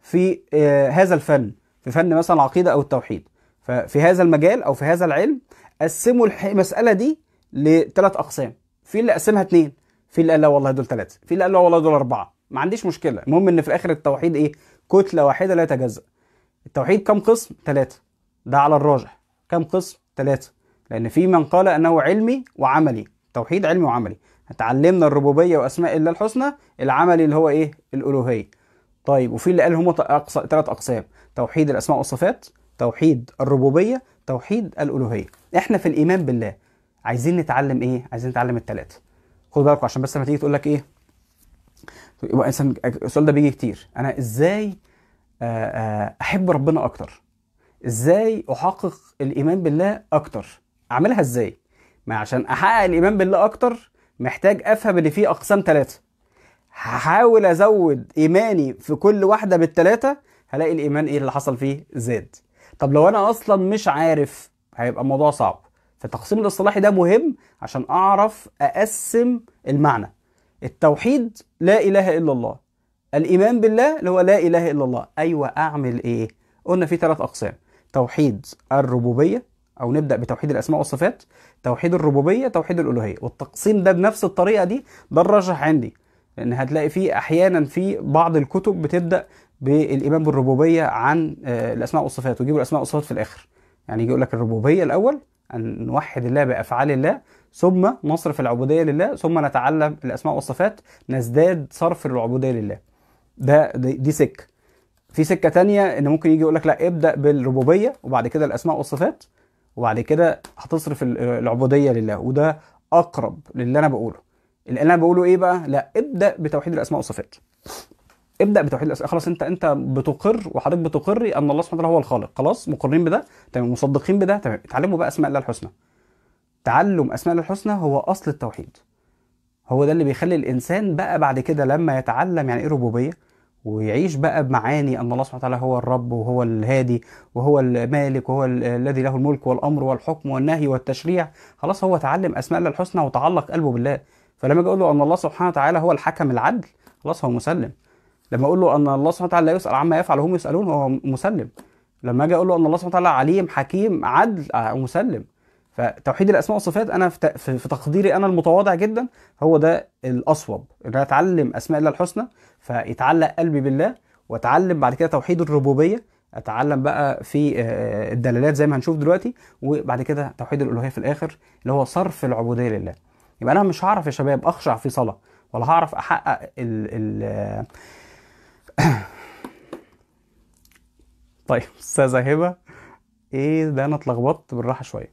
في آه، هذا الفن في فن مثلا العقيده او التوحيد ففي هذا المجال او في هذا العلم قسموا المساله دي لثلاث اقسام في اللي قسمها اثنين في اللي قال لا والله دول ثلاثه في اللي قال لا والله دول اربعه ما عنديش مشكله المهم ان في الاخر التوحيد ايه كتله واحده لا يتجزا التوحيد كم قسم ثلاثه ده على الراجح كم قسم ثلاثه لأن في من قال أنه علمي وعملي توحيد علمي وعملي اتعلمنا الربوبية وأسماء الله الحسنى العملي اللي هو إيه الألوهية طيب وفي اللي قال هم أقص... ثلاث أقسام توحيد الأسماء والصفات توحيد الربوبية توحيد الألوهية إحنا في الإيمان بالله عايزين نتعلم إيه عايزين نتعلم الثلاثة خد بالكم عشان بس لما تيجي تقول لك إيه يبقى انسان السؤال ده بيجي كتير انا ازاي احب ربنا اكتر ازاي احقق الايمان بالله اكتر اعملها ازاي ما عشان احقق الايمان بالله اكتر محتاج افهم ان في اقسام ثلاثه هحاول ازود ايماني في كل واحده بالثلاثه هلاقي الايمان ايه اللي حصل فيه زاد طب لو انا اصلا مش عارف هيبقى الموضوع صعب فالتقسيم الاصطلاحي ده مهم عشان اعرف اقسم المعنى التوحيد لا اله الا الله الايمان بالله اللي هو لا اله الا الله ايوه اعمل ايه قلنا في ثلاث اقسام توحيد الربوبيه او نبدا بتوحيد الاسماء والصفات توحيد الربوبيه توحيد الالوهيه والتقسيم ده بنفس الطريقه دي ده الراجح عندي لان هتلاقي فيه احيانا في بعض الكتب بتبدا بالايمان بالربوبيه عن آه، الاسماء والصفات ويجيبوا الاسماء والصفات في الاخر يعني يجي يقول لك الربوبيه الاول ان نوحد الله بافعال الله ثم نصرف العبوديه لله ثم نتعلم الاسماء والصفات نزداد صرف العبوديه لله ده دي, دي سكه في سكه تانية ان ممكن يجي يقول لك لا ابدا بالربوبيه وبعد كده الاسماء والصفات وبعد كده هتصرف العبوديه لله وده اقرب للي انا بقوله اللي انا بقوله ايه بقى لا ابدا بتوحيد الاسماء والصفات ابدا بتوحيد الاسماء خلاص انت انت بتقر وحضرتك بتقري ان الله سبحانه وتعالى هو الخالق خلاص مقرين بده تمام مصدقين بده تمام اتعلموا بقى اسماء الله الحسنى تعلم اسماء الله الحسنى هو اصل التوحيد هو ده اللي بيخلي الانسان بقى بعد كده لما يتعلم يعني ايه ربوبيه ويعيش بقى بمعاني ان الله سبحانه وتعالى هو الرب وهو الهادي وهو المالك وهو الذي له الملك والامر والحكم والنهي والتشريع خلاص هو تعلم اسماء الله الحسنى وتعلق قلبه بالله فلما اجي اقول له ان الله سبحانه وتعالى هو الحكم العدل خلاص هو مسلم لما اقول له ان الله سبحانه وتعالى لا يسال عما يفعل هم يسالون هو مسلم لما اجي اقول له ان الله سبحانه وتعالى عليم حكيم عدل آه، مسلم فتوحيد الاسماء والصفات انا في تقديري انا المتواضع جدا هو ده الاصوب ان انا اتعلم اسماء الله الحسنى فيتعلق قلبي بالله واتعلم بعد كده توحيد الربوبيه اتعلم بقى في آه، الدلالات زي ما هنشوف دلوقتي وبعد كده توحيد الالوهيه في الاخر اللي هو صرف العبوديه لله يبقى انا مش هعرف يا شباب اخشع في صلاه ولا هعرف احقق ال ال طيب استاذه هبه ايه ده انا اتلخبطت بالراحه شويه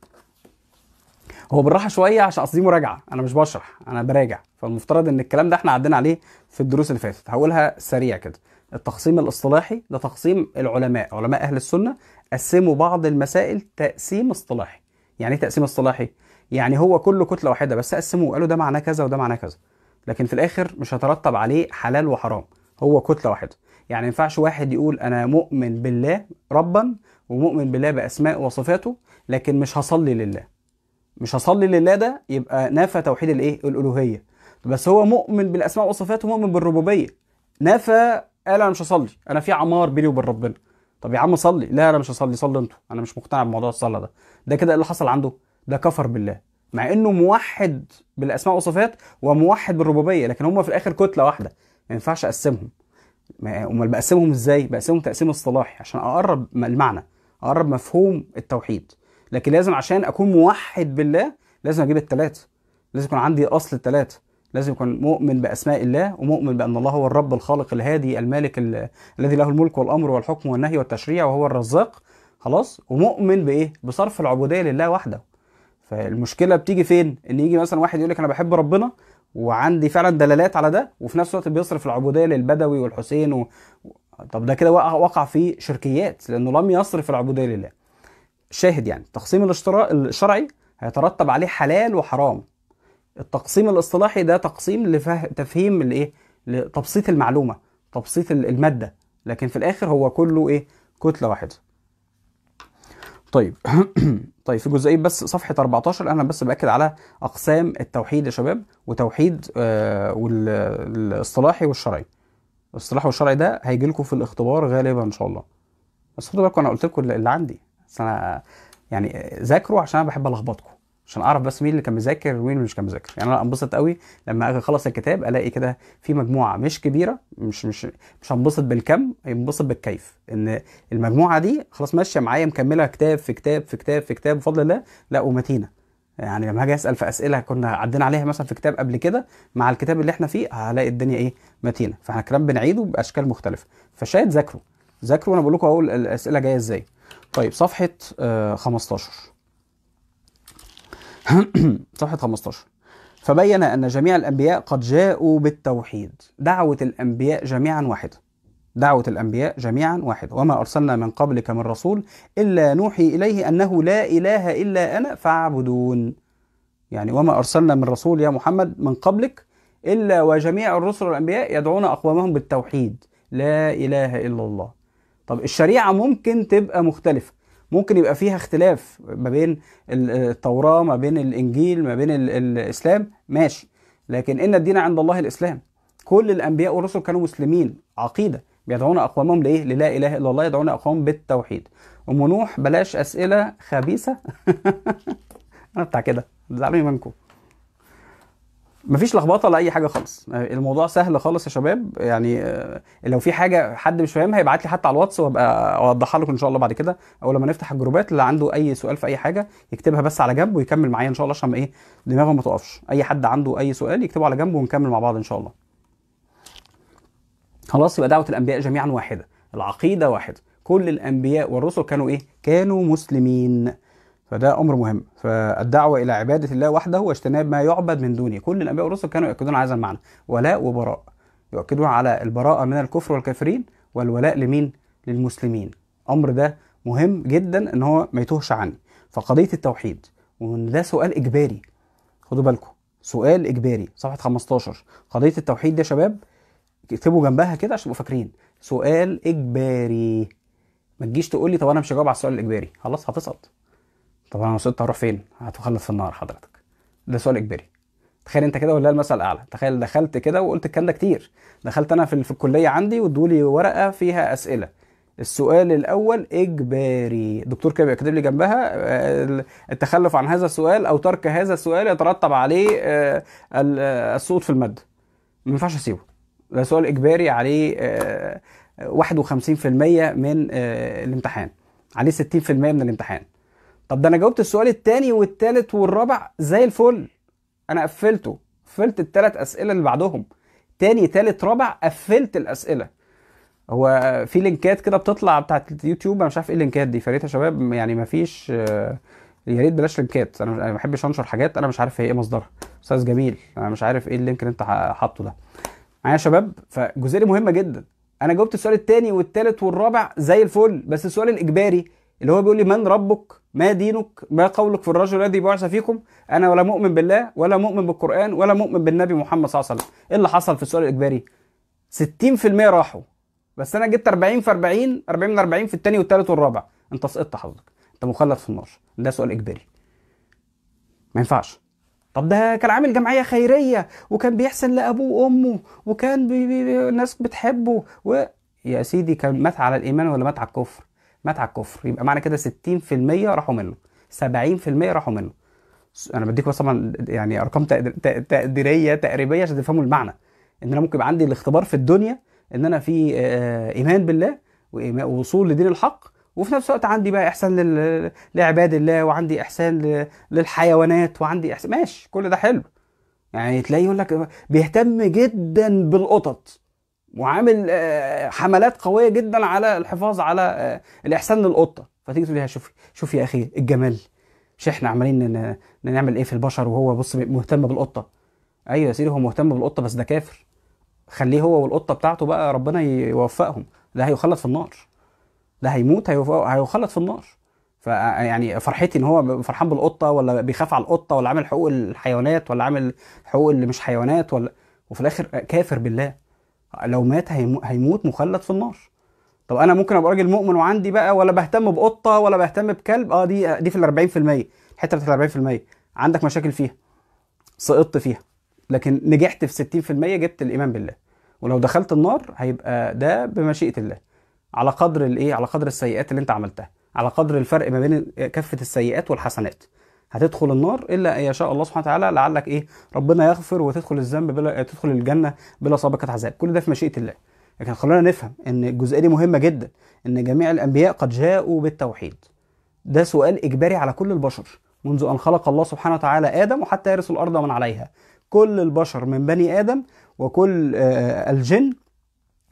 هو بالراحه شويه عشان قصدي مراجعه انا مش بشرح انا براجع فالمفترض ان الكلام ده احنا عدينا عليه في الدروس اللي فاتت هقولها سريع كده التقسيم الاصطلاحي ده تقسيم العلماء علماء اهل السنه قسموا بعض المسائل تقسيم اصطلاحي يعني ايه تقسيم اصطلاحي يعني هو كله كتله واحده بس قسموه قالوا ده معناه كذا وده معناه كذا لكن في الاخر مش هترتب عليه حلال وحرام هو كتله واحده يعني ما ينفعش واحد يقول انا مؤمن بالله ربا ومؤمن بالله باسماء وصفاته لكن مش هصلي لله مش هصلي لله ده يبقى نفى توحيد الايه الالوهيه بس هو مؤمن بالاسماء والصفات ومؤمن بالربوبيه نفى قال انا مش هصلي انا في عمار بيني وبين ربنا طب يا عم صلي لا انا مش هصلي صلي انتوا انا مش مقتنع بموضوع الصلاه ده ده كده إيه اللي حصل عنده ده كفر بالله مع انه موحد بالاسماء والصفات وموحد بالربوبيه لكن هم في الاخر كتله واحده ما ينفعش اقسمهم امال بقسمهم ازاي بقسمهم تقسيم اصطلاحي عشان اقرب المعنى اقرب مفهوم التوحيد لكن لازم عشان اكون موحد بالله لازم اجيب الثلاثه لازم يكون عندي اصل الثلاثه لازم يكون مؤمن باسماء الله ومؤمن بان الله هو الرب الخالق الهادي المالك الذي له الملك والامر والحكم والنهي والتشريع وهو الرزاق خلاص ومؤمن بايه بصرف العبوديه لله وحده فالمشكله بتيجي فين ان يجي مثلا واحد يقول لك انا بحب ربنا وعندي فعلا دلالات على ده وفي نفس الوقت بيصرف العبوديه للبدوي والحسين و... طب ده كده وقع في شركيات لانه لم يصرف العبوديه لله شاهد يعني التقسيم الاشترا... الشرعي هيترتب عليه حلال وحرام التقسيم الاصطلاحي ده تقسيم لتفهيم تفهيم الايه لتبسيط المعلومه تبسيط الماده لكن في الاخر هو كله ايه كتله واحده طيب طيب في جزئيه بس صفحه 14 انا بس باكد على اقسام التوحيد يا شباب وتوحيد آه والاصطلاحي والشرعي الاصطلاحي والشرعي ده هيجي لكم في الاختبار غالبا ان شاء الله بس خدوا بالكم انا قلت لكم اللي عندي بس انا يعني ذاكروا عشان انا بحب الخبطكم عشان اعرف بس مين اللي كان مذاكر ومين اللي مش كان مذاكر يعني انا انبسط قوي لما اجي اخلص الكتاب الاقي كده في مجموعه مش كبيره مش مش مش هنبسط بالكم هنبسط بالكيف ان المجموعه دي خلاص ماشيه معايا مكمله كتاب في كتاب في كتاب في كتاب بفضل الله لا ومتينه يعني لما اجي اسال في اسئله كنا عدينا عليها مثلا في كتاب قبل كده مع الكتاب اللي احنا فيه هلاقي الدنيا ايه متينه فاحنا الكلام بنعيده باشكال مختلفه فشاهد ذاكروا ذاكروا وانا بقول لكم اهو الاسئله جايه ازاي طيب صفحة 15 آه، صفحة 15 فبين أن جميع الأنبياء قد جاءوا بالتوحيد دعوة الأنبياء جميعا واحدة دعوة الأنبياء جميعا واحدة وما أرسلنا من قبلك من رسول إلا نوحي إليه أنه لا إله إلا أنا فاعبدون يعني وما أرسلنا من رسول يا محمد من قبلك إلا وجميع الرسل والأنبياء يدعون أقوامهم بالتوحيد لا إله إلا الله طب الشريعه ممكن تبقى مختلفه ممكن يبقى فيها اختلاف ما بين التوراه ما بين الانجيل ما بين الاسلام ماشي لكن ان الدين عند الله الاسلام كل الانبياء والرسل كانوا مسلمين عقيده بيدعون اقوامهم لايه للا اله الا الله يدعون اقوامهم بالتوحيد ام نوح بلاش اسئله خبيثه انا بتاع كده زعلوني منكم مفيش لخبطه لاي حاجه خالص الموضوع سهل خالص يا شباب يعني آه، لو في حاجه حد مش فاهمها يبعت لي حتى على الواتس وابقى اوضحها لكم ان شاء الله بعد كده او لما نفتح الجروبات اللي عنده اي سؤال في اي حاجه يكتبها بس على جنب ويكمل معايا ان شاء الله عشان ايه دماغه ما تقفش اي حد عنده اي سؤال يكتبه على جنب ونكمل مع بعض ان شاء الله خلاص يبقى دعوه الانبياء جميعا واحده العقيده واحده كل الانبياء والرسل كانوا ايه كانوا مسلمين فده امر مهم فالدعوه الى عباده الله وحده واجتناب ما يعبد من دونه كل الانبياء والرسل كانوا يؤكدون على هذا المعنى ولاء وبراء يؤكدون على البراءه من الكفر والكافرين والولاء لمين للمسلمين امر ده مهم جدا ان هو ما يتوهش عني فقضيه التوحيد وان ده سؤال اجباري خدوا بالكم سؤال اجباري صفحه 15 قضيه التوحيد ده يا شباب اكتبوا جنبها كده عشان تبقوا فاكرين سؤال اجباري ما تجيش تقول لي طب انا مش هجاوب على السؤال الاجباري خلاص هتسقط طب انا وصلت هروح فين هتخلص في النار حضرتك ده سؤال اجباري تخيل انت كده ولله المثل الاعلى تخيل دخلت كده وقلت الكلام ده كتير دخلت انا في, الكليه عندي وادولي ورقه فيها اسئله السؤال الاول اجباري الدكتور كده بيكتب لي جنبها آه، التخلف عن هذا السؤال او ترك هذا السؤال يترتب عليه آه، السقوط آه، في الماده ما ينفعش اسيبه ده سؤال اجباري عليه 51% من الامتحان عليه 60% من الامتحان طب ده انا جاوبت السؤال الثاني والثالث والرابع زي الفل انا قفلته قفلت الثلاث اسئله اللي بعدهم ثاني ثالث رابع قفلت الاسئله هو في لينكات كده بتطلع بتاعت اليوتيوب انا مش عارف ايه اللينكات دي فريت يا شباب يعني مفيش آه، يا ريت بلاش لينكات انا ما بحبش انشر حاجات انا مش عارف هي ايه مصدرها استاذ جميل انا مش عارف ايه اللينك اللي انت حاطه ده معايا يا شباب فجزئيه مهمه جدا انا جاوبت السؤال الثاني والثالث والرابع زي الفل بس السؤال الاجباري اللي هو بيقول لي من ربك ما دينك ما قولك في الرجل الذي بعث فيكم انا ولا مؤمن بالله ولا مؤمن بالقران ولا مؤمن بالنبي محمد صلى الله عليه وسلم ايه اللي حصل في السؤال الاجباري 60% راحوا بس انا جبت 40 في 40 40 من 40 في الثاني والثالث والرابع انت سقطت حضرتك انت مخلد في النار ده سؤال اجباري ما ينفعش طب ده كان عامل جمعيه خيريه وكان بيحسن لابوه وامه وكان بي بي الناس بتحبه و... يا سيدي كان مات على الايمان ولا مات على الكفر مات على الكفر يبقى معنى كده 60% راحوا منه 70% راحوا منه انا بديك بس طبعا يعني ارقام تقديريه تقريبيه عشان تفهموا المعنى ان انا ممكن يبقى عندي الاختبار في الدنيا ان انا في آه، آه، ايمان بالله ووصول لدين الحق وفي نفس الوقت عندي بقى احسان لعباد الله وعندي احسان للحيوانات وعندي احسان ماشي كل ده حلو يعني تلاقيه يقول لك بيهتم جدا بالقطط وعامل آه، حملات قويه جدا على الحفاظ على آه، الاحسان للقطه فتيجي تقول لها شوفي شوفي يا اخي الجمال مش احنا عمالين نعمل ايه في البشر وهو بص مهتم بالقطه ايوه يا سيدي هو مهتم بالقطه بس ده كافر خليه هو والقطه بتاعته بقى ربنا يوفقهم ده هيخلط في النار ده هيموت هيخلط في النار فيعني فرحتي ان هو فرحان بالقطه ولا بيخاف على القطه ولا عامل حقوق الحيوانات ولا عامل حقوق اللي مش حيوانات ولا وفي الاخر كافر بالله لو مات هيموت مخلد في النار طب انا ممكن ابقى راجل مؤمن وعندي بقى ولا بهتم بقطه ولا بهتم بكلب اه دي دي في ال 40% الحته بتاعت ال 40% عندك مشاكل فيها سقطت فيها لكن نجحت في 60% جبت الايمان بالله ولو دخلت النار هيبقى ده بمشيئه الله على قدر الايه على قدر السيئات اللي انت عملتها على قدر الفرق ما بين كفه السيئات والحسنات هتدخل النار الا ان يشاء الله سبحانه وتعالى لعلك ايه ربنا يغفر وتدخل الذنب بلا تدخل الجنه بلا سابقه عذاب كل ده في مشيئه الله لكن خلونا نفهم ان الجزئيه دي مهمه جدا ان جميع الانبياء قد جاءوا بالتوحيد ده سؤال اجباري على كل البشر منذ ان خلق الله سبحانه وتعالى ادم وحتى يرث الارض من عليها كل البشر من بني ادم وكل آه، آه، الجن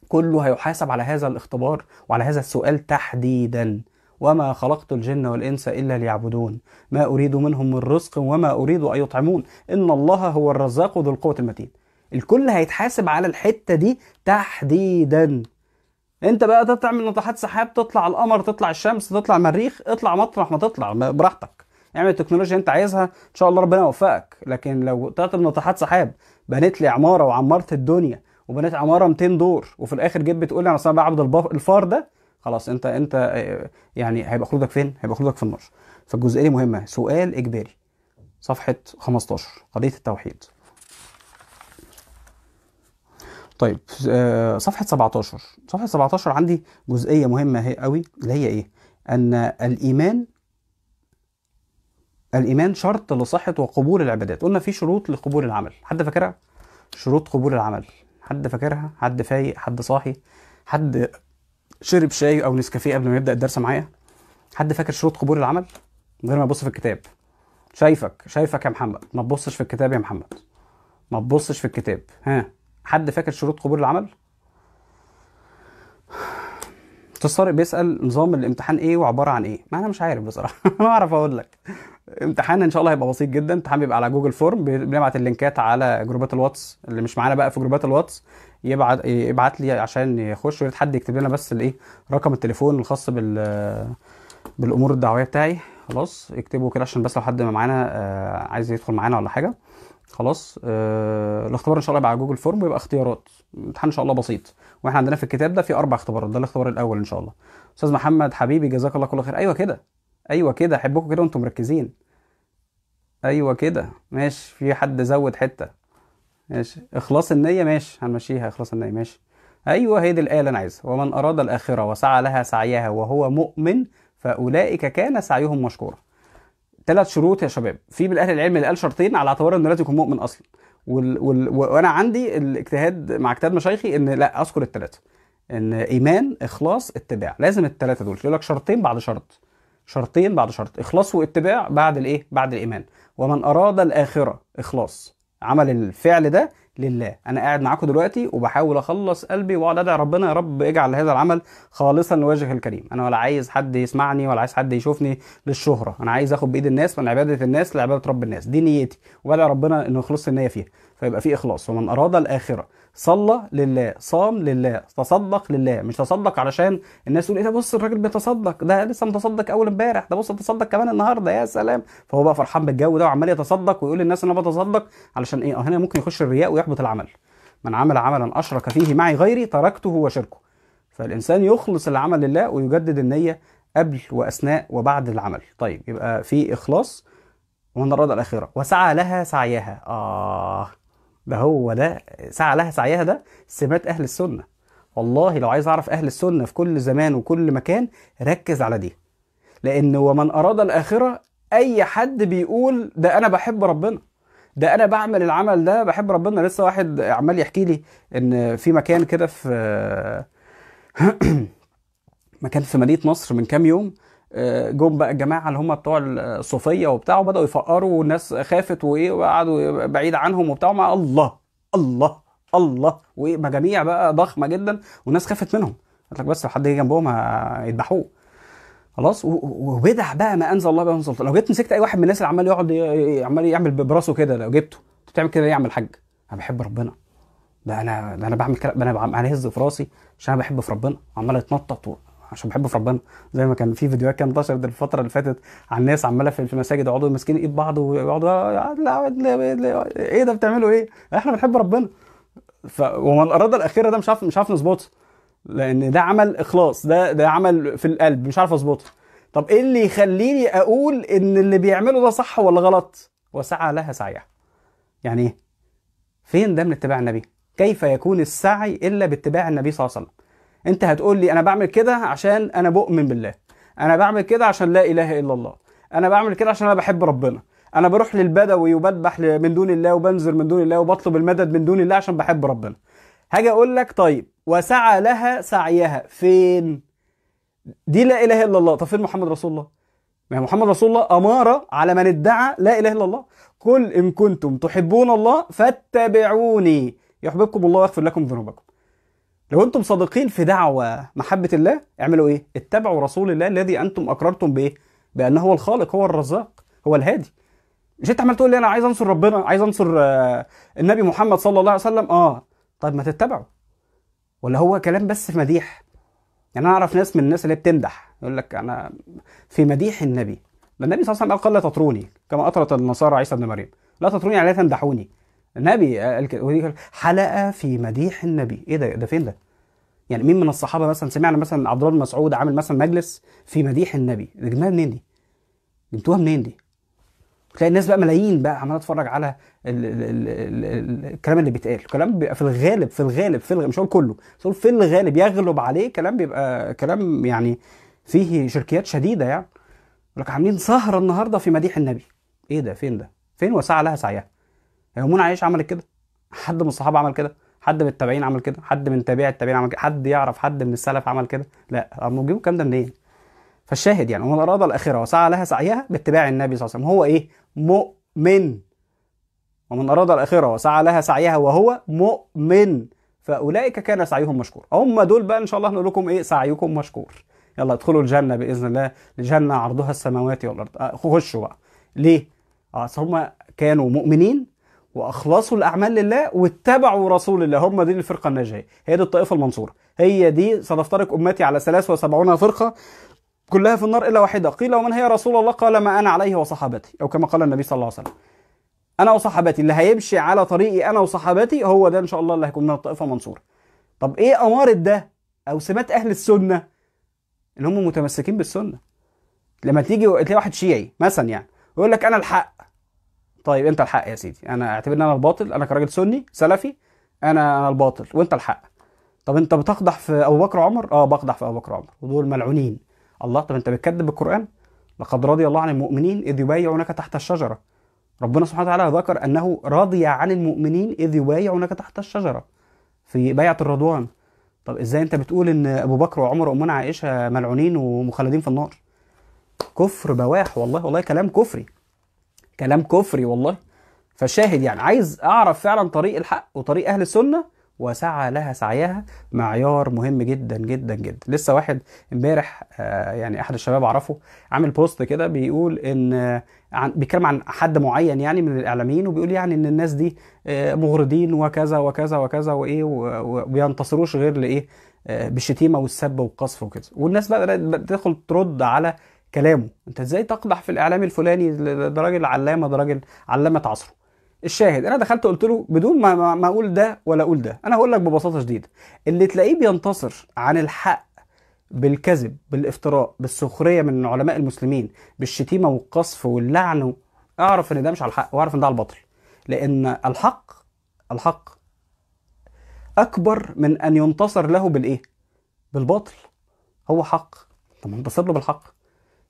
كله هيحاسب على هذا الاختبار وعلى هذا السؤال تحديدا وما خلقت الجن والإنس إلا ليعبدون ما أريد منهم من رزق وما أريد أن يطعمون إن الله هو الرزاق ذو القوة المتين الكل هيتحاسب على الحتة دي تحديدا انت بقى تعمل نطحات سحاب تطلع القمر تطلع الشمس تطلع المريخ اطلع مطرح ما تطلع براحتك اعمل التكنولوجيا انت عايزها ان شاء الله ربنا يوفقك لكن لو طلعت نطحات سحاب بنيت لي عماره وعمرت الدنيا وبنيت عماره 200 دور وفي الاخر جيت بتقول لي انا اصل بعبد الفار ده خلاص انت انت آه، يعني هيبقى خروجك فين هيبقى خروجك في النار فالجزئيه دي مهمه سؤال اجباري صفحه 15 قضيه التوحيد طيب آه، صفحه 17 صفحه 17 عندي جزئيه مهمه هي قوي اللي هي ايه ان الايمان الايمان شرط لصحه وقبول العبادات قلنا في شروط لقبول العمل حد فاكرها شروط قبول العمل حد فاكرها حد فايق حد صاحي حد شرب شاي او نسكافيه قبل ما يبدا الدرس معايا حد فاكر شروط قبول العمل من غير ما يبص في الكتاب شايفك شايفك يا محمد ما تبصش في الكتاب يا محمد ما تبصش في الكتاب ها حد فاكر شروط قبول العمل استاذ طارق بيسال نظام الامتحان ايه وعباره عن ايه ما انا مش عارف بصراحه ما اعرف اقول لك امتحان ان شاء الله هيبقى بسيط جدا امتحان بيبقى على جوجل فورم بنبعت اللينكات على جروبات الواتس اللي مش معانا بقى في جروبات الواتس يبعت يبعت لي عشان يخش ويا حد يكتب لنا بس الايه رقم التليفون الخاص بال بالامور الدعويه بتاعي خلاص اكتبه كده عشان بس لو حد معانا آه، عايز يدخل معانا ولا حاجه خلاص آه الاختبار ان شاء الله يبقى على جوجل فورم ويبقى اختيارات امتحان ان شاء الله بسيط واحنا عندنا في الكتاب ده في اربع اختبارات ده الاختبار الاول ان شاء الله استاذ محمد حبيبي جزاك الله كل خير ايوه كده ايوه كده احبكم كده وانتم مركزين ايوه كده ماشي في حد زود حته ماشي اخلاص النيه ماشي هنمشيها اخلاص النيه ماشي ايوه هي دي الايه اللي انا عايزها ومن اراد الاخره وسعى لها سعيها وهو مؤمن فاولئك كان سعيهم مشكورا ثلاث شروط يا شباب في من اهل العلم اللي قال شرطين على اعتبار انه لازم يكون مؤمن اصلا وال... وال... وانا عندي الاجتهاد مع كتاب مشايخي ان لا اذكر الثلاثه ان ايمان اخلاص اتباع لازم الثلاثه دول يقول لك شرطين بعد شرط شرطين بعد شرط اخلاص واتباع بعد الايه بعد الايمان ومن اراد الاخره اخلاص عمل الفعل ده لله انا قاعد معاكم دلوقتي وبحاول اخلص قلبي واقعد ادعي ربنا يا رب اجعل هذا العمل خالصا لوجهك الكريم انا ولا عايز حد يسمعني ولا عايز حد يشوفني للشهره انا عايز اخد بايد الناس من عباده الناس لعباده رب الناس دي نيتي وادعي ربنا انه يخلص النيه فيها فيبقى في اخلاص ومن اراد الاخره صلى لله صام لله تصدق لله مش تصدق علشان الناس تقول ايه ده بص الراجل بيتصدق ده لسه متصدق اول امبارح ده بص تصدق كمان النهارده يا سلام فهو بقى فرحان بالجو ده وعمال يتصدق ويقول للناس ان انا بتصدق علشان ايه هنا ممكن يخش الرياء ويحبط العمل من عمل عملا اشرك فيه معي غيري تركته وشركه فالانسان يخلص العمل لله ويجدد النيه قبل واثناء وبعد العمل طيب يبقى في اخلاص ومن اراد الاخره وسعى لها سعيها اه ده هو ده سعى لها سعيها ده سمات اهل السنه والله لو عايز اعرف اهل السنه في كل زمان وكل مكان ركز على دي لان ومن اراد الاخره اي حد بيقول ده انا بحب ربنا ده انا بعمل العمل ده بحب ربنا لسه واحد عمال يحكي لي ان في مكان كده في مكان في مدينه نصر من كام يوم جم بقى الجماعه اللي هم بتوع الصوفيه وبتاع وبداوا يفقروا والناس خافت وايه وقعدوا بعيد عنهم وبتاع مع الله الله الله ومجاميع بقى ضخمه جدا والناس خافت منهم قالت لك بس لو حد جه جنبهم هيذبحوه خلاص وبدع بقى ما انزل الله بقى سلطان لو جيت مسكت اي واحد من الناس اللي عمال يقعد عمال يعمل براسه كده لو جبته بتعمل كده ليه يعمل حاج انا بحب ربنا ده انا ده انا بعمل كده انا هز في راسي عشان انا بحب في ربنا عمال اتنطط عشان بحب في ربنا زي ما كان في فيديوهات كان انتشرت الفتره اللي فاتت عن ناس عماله في المساجد يقعدوا ماسكين ايد بعض ويقعدوا ايه ده بتعملوا ايه؟ احنا بنحب ربنا ف ومن اراد الاخيره ده مش عارف مش عارف نظبطه لان ده عمل اخلاص ده ده عمل في القلب مش عارف اظبطه طب ايه اللي يخليني اقول ان اللي بيعمله ده صح ولا غلط؟ وسعى لها سعيها يعني ايه؟ فين ده من اتباع النبي؟ كيف يكون السعي الا باتباع النبي صلى الله عليه وسلم؟ انت هتقول لي انا بعمل كده عشان انا بؤمن بالله انا بعمل كده عشان لا اله الا الله انا بعمل كده عشان انا بحب ربنا انا بروح للبدوي وبذبح من دون الله وبنذر من دون الله وبطلب المدد من دون الله عشان بحب ربنا هاجي اقول لك طيب وسعى لها سعيها فين دي لا اله الا الله طب فين محمد رسول الله ما محمد رسول الله اماره على من ادعى لا اله الا الله قل ان كنتم تحبون الله فاتبعوني يحببكم الله ويغفر لكم ذنوبكم لو انتم صادقين في دعوة محبة الله اعملوا ايه؟ اتبعوا رسول الله الذي انتم اقررتم بايه؟ بانه هو الخالق هو الرزاق هو الهادي. مش انت عمال تقول لي انا عايز انصر ربنا عايز انصر آه، النبي محمد صلى الله عليه وسلم اه طيب ما تتبعه ولا هو كلام بس في مديح يعني انا اعرف ناس من الناس اللي بتمدح يقول لك انا في مديح النبي النبي صلى الله عليه وسلم قال لا تطروني كما اطرت النصارى عيسى بن مريم لا تطروني على تمدحوني النبي قال حلقه في مديح النبي ايه ده ده فين ده يعني مين من الصحابه مثلا سمعنا مثلا عبد الله بن مسعود عامل مثلا مجلس في مديح النبي جبناها منين دي جبتوها منين دي تلاقي الناس بقى ملايين بقى عماله تتفرج على الـ الـ الـ الـ الكلام اللي بيتقال الكلام بيبقى في الغالب في الغالب في الغالب مش هقول كله بس في الغالب يغلب عليه كلام بيبقى كلام يعني فيه شركيات شديده يعني يقول لك عاملين سهره النهارده في مديح النبي ايه ده فين ده فين وسعى لها سعيها هيمون يعني عايش عمل كده حد من الصحابه عمل كده حد من التابعين عمل كده حد من تابع التابعين عمل كده حد يعرف حد من السلف عمل كده لا هم بيجيبوا الكلام ده منين فالشاهد يعني ومن اراد الاخره وسعى لها سعيها باتباع النبي صلى الله عليه وسلم هو ايه مؤمن ومن اراد الاخره وسعى لها سعيها وهو مؤمن فاولئك كان سعيهم مشكور هم دول بقى ان شاء الله نقول لكم ايه سعيكم مشكور يلا ادخلوا الجنه باذن الله الجنه عرضها السماوات والارض آه، خشوا بقى ليه آه، اصل هم كانوا مؤمنين واخلصوا الاعمال لله واتبعوا رسول الله هم دي الفرقه الناجيه هي دي الطائفه المنصوره هي دي سنفترق امتي على 73 فرقه كلها في النار الا واحده قيل ومن هي رسول الله قال ما انا عليه وصحابتي او كما قال النبي صلى الله عليه وسلم انا وصحابتي اللي هيمشي على طريقي انا وصحابتي هو ده ان شاء الله اللي هيكون من الطائفه المنصوره طب ايه اماره ده او سمات اهل السنه ان هم متمسكين بالسنه لما تيجي تلاقي واحد شيعي مثلا يعني يقول لك انا الحق طيب انت الحق يا سيدي انا اعتبرني انا الباطل انا كراجل سني سلفي انا انا الباطل وانت الحق طب انت بتقدح في ابو بكر وعمر اه بقدح في ابو بكر وعمر ودول ملعونين الله طب انت بتكذب بالقران لقد رضي الله عن المؤمنين اذ يبايعونك تحت الشجره ربنا سبحانه وتعالى ذكر انه رضي عن المؤمنين اذ يبايعونك تحت الشجره في بيعه الرضوان طب ازاي انت بتقول ان ابو بكر وعمر وامنا عائشه ملعونين ومخلدين في النار كفر بواح والله والله كلام كفري كلام كفري والله فشاهد يعني عايز اعرف فعلا طريق الحق وطريق اهل السنه وسعى لها سعيها معيار مهم جدا جدا جدا لسه واحد امبارح آه، يعني احد الشباب اعرفه عامل بوست كده بيقول ان آه، بيتكلم عن حد معين يعني من الاعلاميين وبيقول يعني ان الناس دي آه، مغردين وكذا وكذا وكذا وايه وبينتصروش غير لايه بالشتيمه والسب والقصف وكده والناس بقى تدخل ترد على كلامه انت ازاي تقدح في الاعلام الفلاني ده راجل علامه ده راجل علامه عصره الشاهد انا دخلت قلت له بدون ما ما اقول ده ولا اقول ده انا هقول لك ببساطه شديده اللي تلاقيه بينتصر عن الحق بالكذب بالافتراء بالسخريه من علماء المسلمين بالشتيمه والقصف واللعن اعرف ان ده مش على الحق واعرف ان ده على الباطل لان الحق الحق اكبر من ان ينتصر له بالايه بالباطل هو حق طب انتصر له بالحق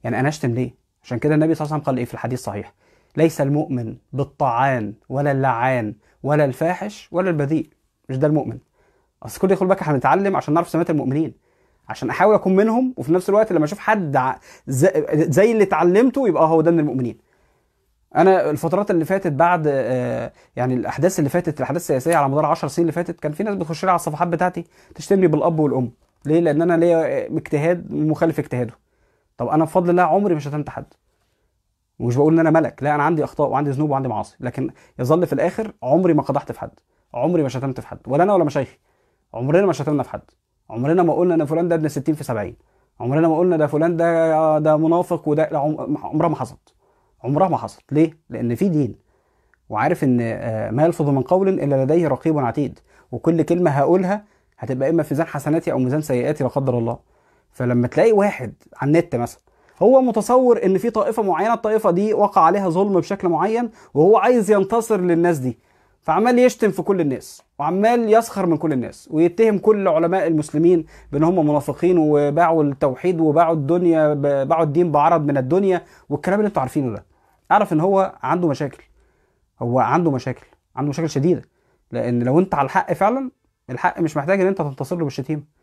يعني انا اشتم ليه عشان كده النبي صلى الله عليه وسلم قال ايه في الحديث الصحيح ليس المؤمن بالطعان ولا اللعان ولا الفاحش ولا البذيء مش ده المؤمن اصل كل يدخل بك احنا بنتعلم عشان نعرف سمات المؤمنين عشان احاول اكون منهم وفي نفس الوقت لما اشوف حد زي اللي اتعلمته يبقى هو ده من المؤمنين انا الفترات اللي فاتت بعد آه، يعني الاحداث اللي فاتت الاحداث السياسيه على مدار 10 سنين اللي فاتت كان في ناس بتخش لي على الصفحات بتاعتي تشتمني بالاب والام ليه لان انا ليا اجتهاد مخالف اجتهاده طب انا بفضل الله عمري مش شتمت حد ومش بقول ان انا ملك لا انا عندي اخطاء وعندي ذنوب وعندي معاصي لكن يظل في الاخر عمري ما قدحت في حد عمري ما شتمت في حد ولا انا ولا مشايخي عمرنا ما شتمنا في حد عمرنا ما قلنا ان فلان ده ابن 60 في 70 عمرنا ما قلنا ده فلان ده آه، ده منافق وده عمرها ما حصلت عمرها ما حصلت ليه لان في دين وعارف ان آه، ما يلفظ من قول الا لديه رقيب عتيد وكل كلمه هقولها هتبقى اما في ميزان حسناتي او ميزان سيئاتي لا قدر الله فلما تلاقي واحد على النت مثلا هو متصور ان في طائفه معينه الطائفه دي وقع عليها ظلم بشكل معين وهو عايز ينتصر للناس دي فعمال يشتم في كل الناس وعمال يسخر من كل الناس ويتهم كل علماء المسلمين بان هم منافقين وباعوا التوحيد وباعوا الدنيا باعوا الدين بعرض من الدنيا والكلام اللي انتوا عارفينه ده اعرف ان هو عنده مشاكل هو عنده مشاكل عنده مشاكل شديده لان لو انت على الحق فعلا الحق مش محتاج ان انت تنتصر له بالشتيمه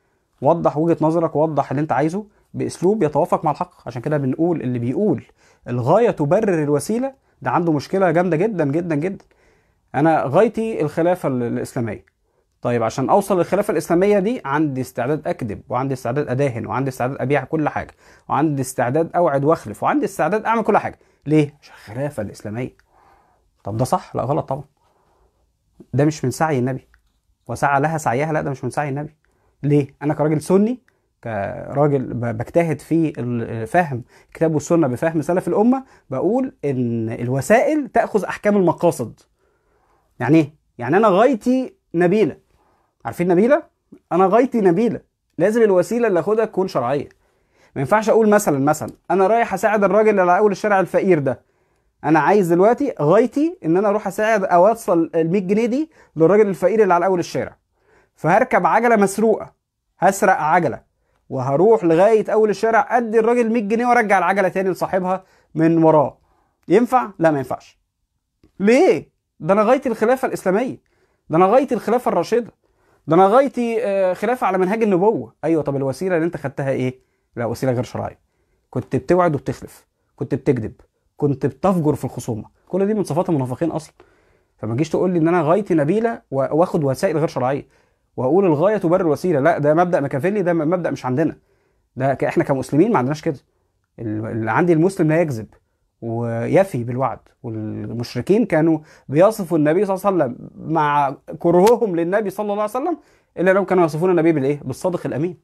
وضح وجهه نظرك ووضح اللي انت عايزه باسلوب يتوافق مع الحق عشان كده بنقول اللي بيقول الغايه تبرر الوسيله ده عنده مشكله جامده جدا جدا جدا انا غايتي الخلافه الاسلاميه طيب عشان اوصل للخلافه الاسلاميه دي عندي استعداد اكذب وعندي استعداد اداهن وعندي استعداد ابيع كل حاجه وعندي استعداد اوعد واخلف وعندي استعداد اعمل كل حاجه ليه عشان الخلافه الاسلاميه طب ده صح لا غلط طبعا ده مش من سعي النبي وسعى لها سعيها لا ده مش من سعي النبي ليه؟ انا كراجل سني كراجل بجتهد في فهم كتاب والسنه بفهم سلف الامه بقول ان الوسائل تاخذ احكام المقاصد يعني ايه يعني انا غايتي نبيله عارفين نبيله انا غايتي نبيله لازم الوسيله اللي اخدها تكون شرعيه ما ينفعش اقول مثلا مثلا انا رايح اساعد الراجل اللي على اول الشارع الفقير ده انا عايز دلوقتي غايتي ان انا اروح اساعد اوصل ال 100 جنيه دي للراجل الفقير اللي على اول الشارع فهركب عجله مسروقه هسرق عجله وهروح لغايه اول الشارع ادي الراجل 100 جنيه وارجع العجله تاني لصاحبها من وراه ينفع لا ما ينفعش ليه ده انا غايتي الخلافه الاسلاميه ده انا غايتي الخلافه الراشده ده انا غايتي آه، خلافه على منهج النبوه ايوه طب الوسيله اللي انت خدتها ايه لا وسيله غير شرعيه كنت بتوعد وبتخلف كنت بتكذب كنت بتفجر في الخصومه كل دي من صفات المنافقين اصلا فما تجيش تقول لي ان انا غايتي نبيله واخد وسائل غير شرعيه واقول الغايه تبرر الوسيله لا ده مبدا مكافيلي ده مبدا مش عندنا ده احنا كمسلمين ما عندناش كده اللي عندي المسلم لا يكذب ويفي بالوعد والمشركين كانوا بيصفوا النبي صلى الله عليه وسلم مع كرههم للنبي صلى الله عليه وسلم الا لو كانوا يصفون النبي بالايه بالصادق الامين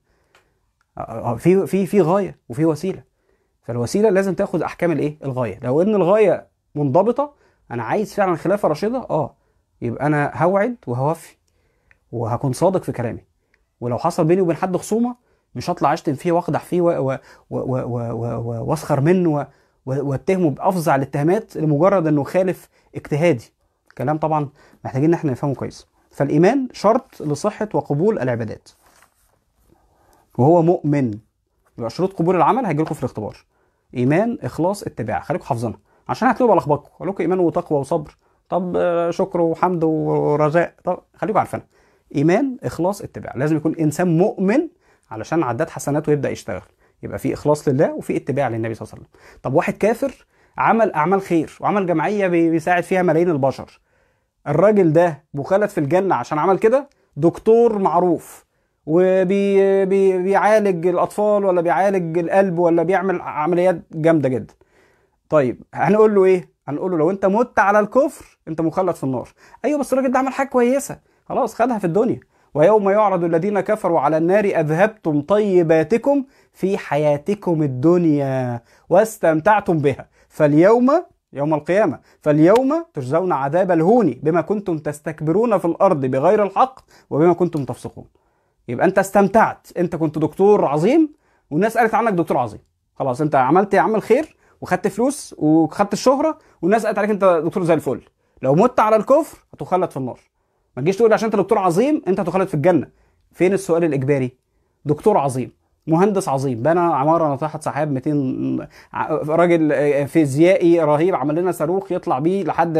آه، آه، آه، في في في غايه وفي وسيله فالوسيله لازم تاخد احكام الايه الغايه لو ان الغايه منضبطه انا عايز فعلا خلافه راشده اه يبقى انا هوعد وهوفي وهكون صادق في كلامي ولو حصل بيني وبين حد خصومه مش هطلع اشتم فيه واقدح فيه واسخر منه واتهمه بافظع الاتهامات لمجرد انه خالف اجتهادي كلام طبعا محتاجين ان احنا نفهمه كويس فالايمان شرط لصحه وقبول العبادات وهو مؤمن يبقى شروط قبول العمل هيجي لكم في الاختبار ايمان اخلاص اتباع خليكم حافظينها عشان هتلاقوا بلخبطكم قالوا لكم ايمان وتقوى وصبر طب آه، شكر وحمد ورجاء طب خليكم عارفينها ايمان اخلاص اتباع لازم يكون انسان مؤمن علشان عداد حسناته يبدا يشتغل يبقى في اخلاص لله وفي اتباع للنبي صلى الله عليه وسلم طب واحد كافر عمل اعمال خير وعمل جمعيه بيساعد فيها ملايين البشر الراجل ده مخلد في الجنه عشان عمل كده دكتور معروف وبيعالج وبي... الاطفال ولا بيعالج القلب ولا بيعمل عمليات جامده جدا طيب هنقول له ايه هنقول له لو انت مت على الكفر انت مخلد في النار ايوه بس الراجل ده عمل حاجه كويسه خلاص خدها في الدنيا ويوم يعرض الذين كفروا على النار اذهبتم طيباتكم في حياتكم الدنيا واستمتعتم بها فاليوم يوم القيامة فاليوم تجزون عذاب الهون بما كنتم تستكبرون في الأرض بغير الحق وبما كنتم تفسقون يبقى أنت استمتعت أنت كنت دكتور عظيم والناس قالت عنك دكتور عظيم خلاص أنت عملت يا عم الخير وخدت فلوس وخدت الشهرة والناس قالت عليك أنت دكتور زي الفل لو مت على الكفر هتخلد في النار ما تجيش تقول عشان انت دكتور عظيم انت هتخلد في الجنه فين السؤال الاجباري دكتور عظيم مهندس عظيم بنى عماره نطاحت سحاب 200 راجل آه، آه، فيزيائي رهيب عمل لنا صاروخ يطلع بيه لحد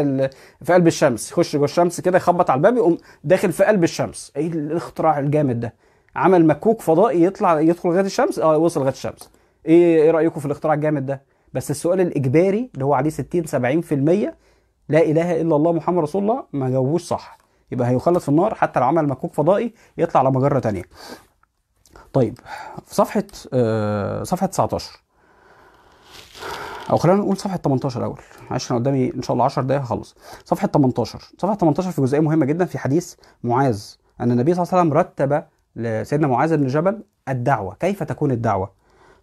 في قلب الشمس يخش جوه الشمس كده يخبط على الباب يقوم داخل في قلب الشمس ايه الاختراع الجامد ده عمل مكوك فضائي يطلع يدخل لغايه الشمس اه وصل لغايه الشمس ايه ايه رايكم في الاختراع الجامد ده بس السؤال الاجباري اللي هو عليه 60 70% لا اله الا الله محمد رسول الله ما جاوبوش صح يبقى هيخلص في النار حتى لو عمل مكوك فضائي يطلع على مجره ثانيه طيب في صفحه آه صفحه 19 او خلينا نقول صفحه 18 الاول عشان قدامي ان شاء الله 10 دقايق هخلص صفحه 18 صفحه 18 في جزئيه مهمه جدا في حديث معاذ ان النبي صلى الله عليه وسلم رتب لسيدنا معاذ بن جبل الدعوه كيف تكون الدعوه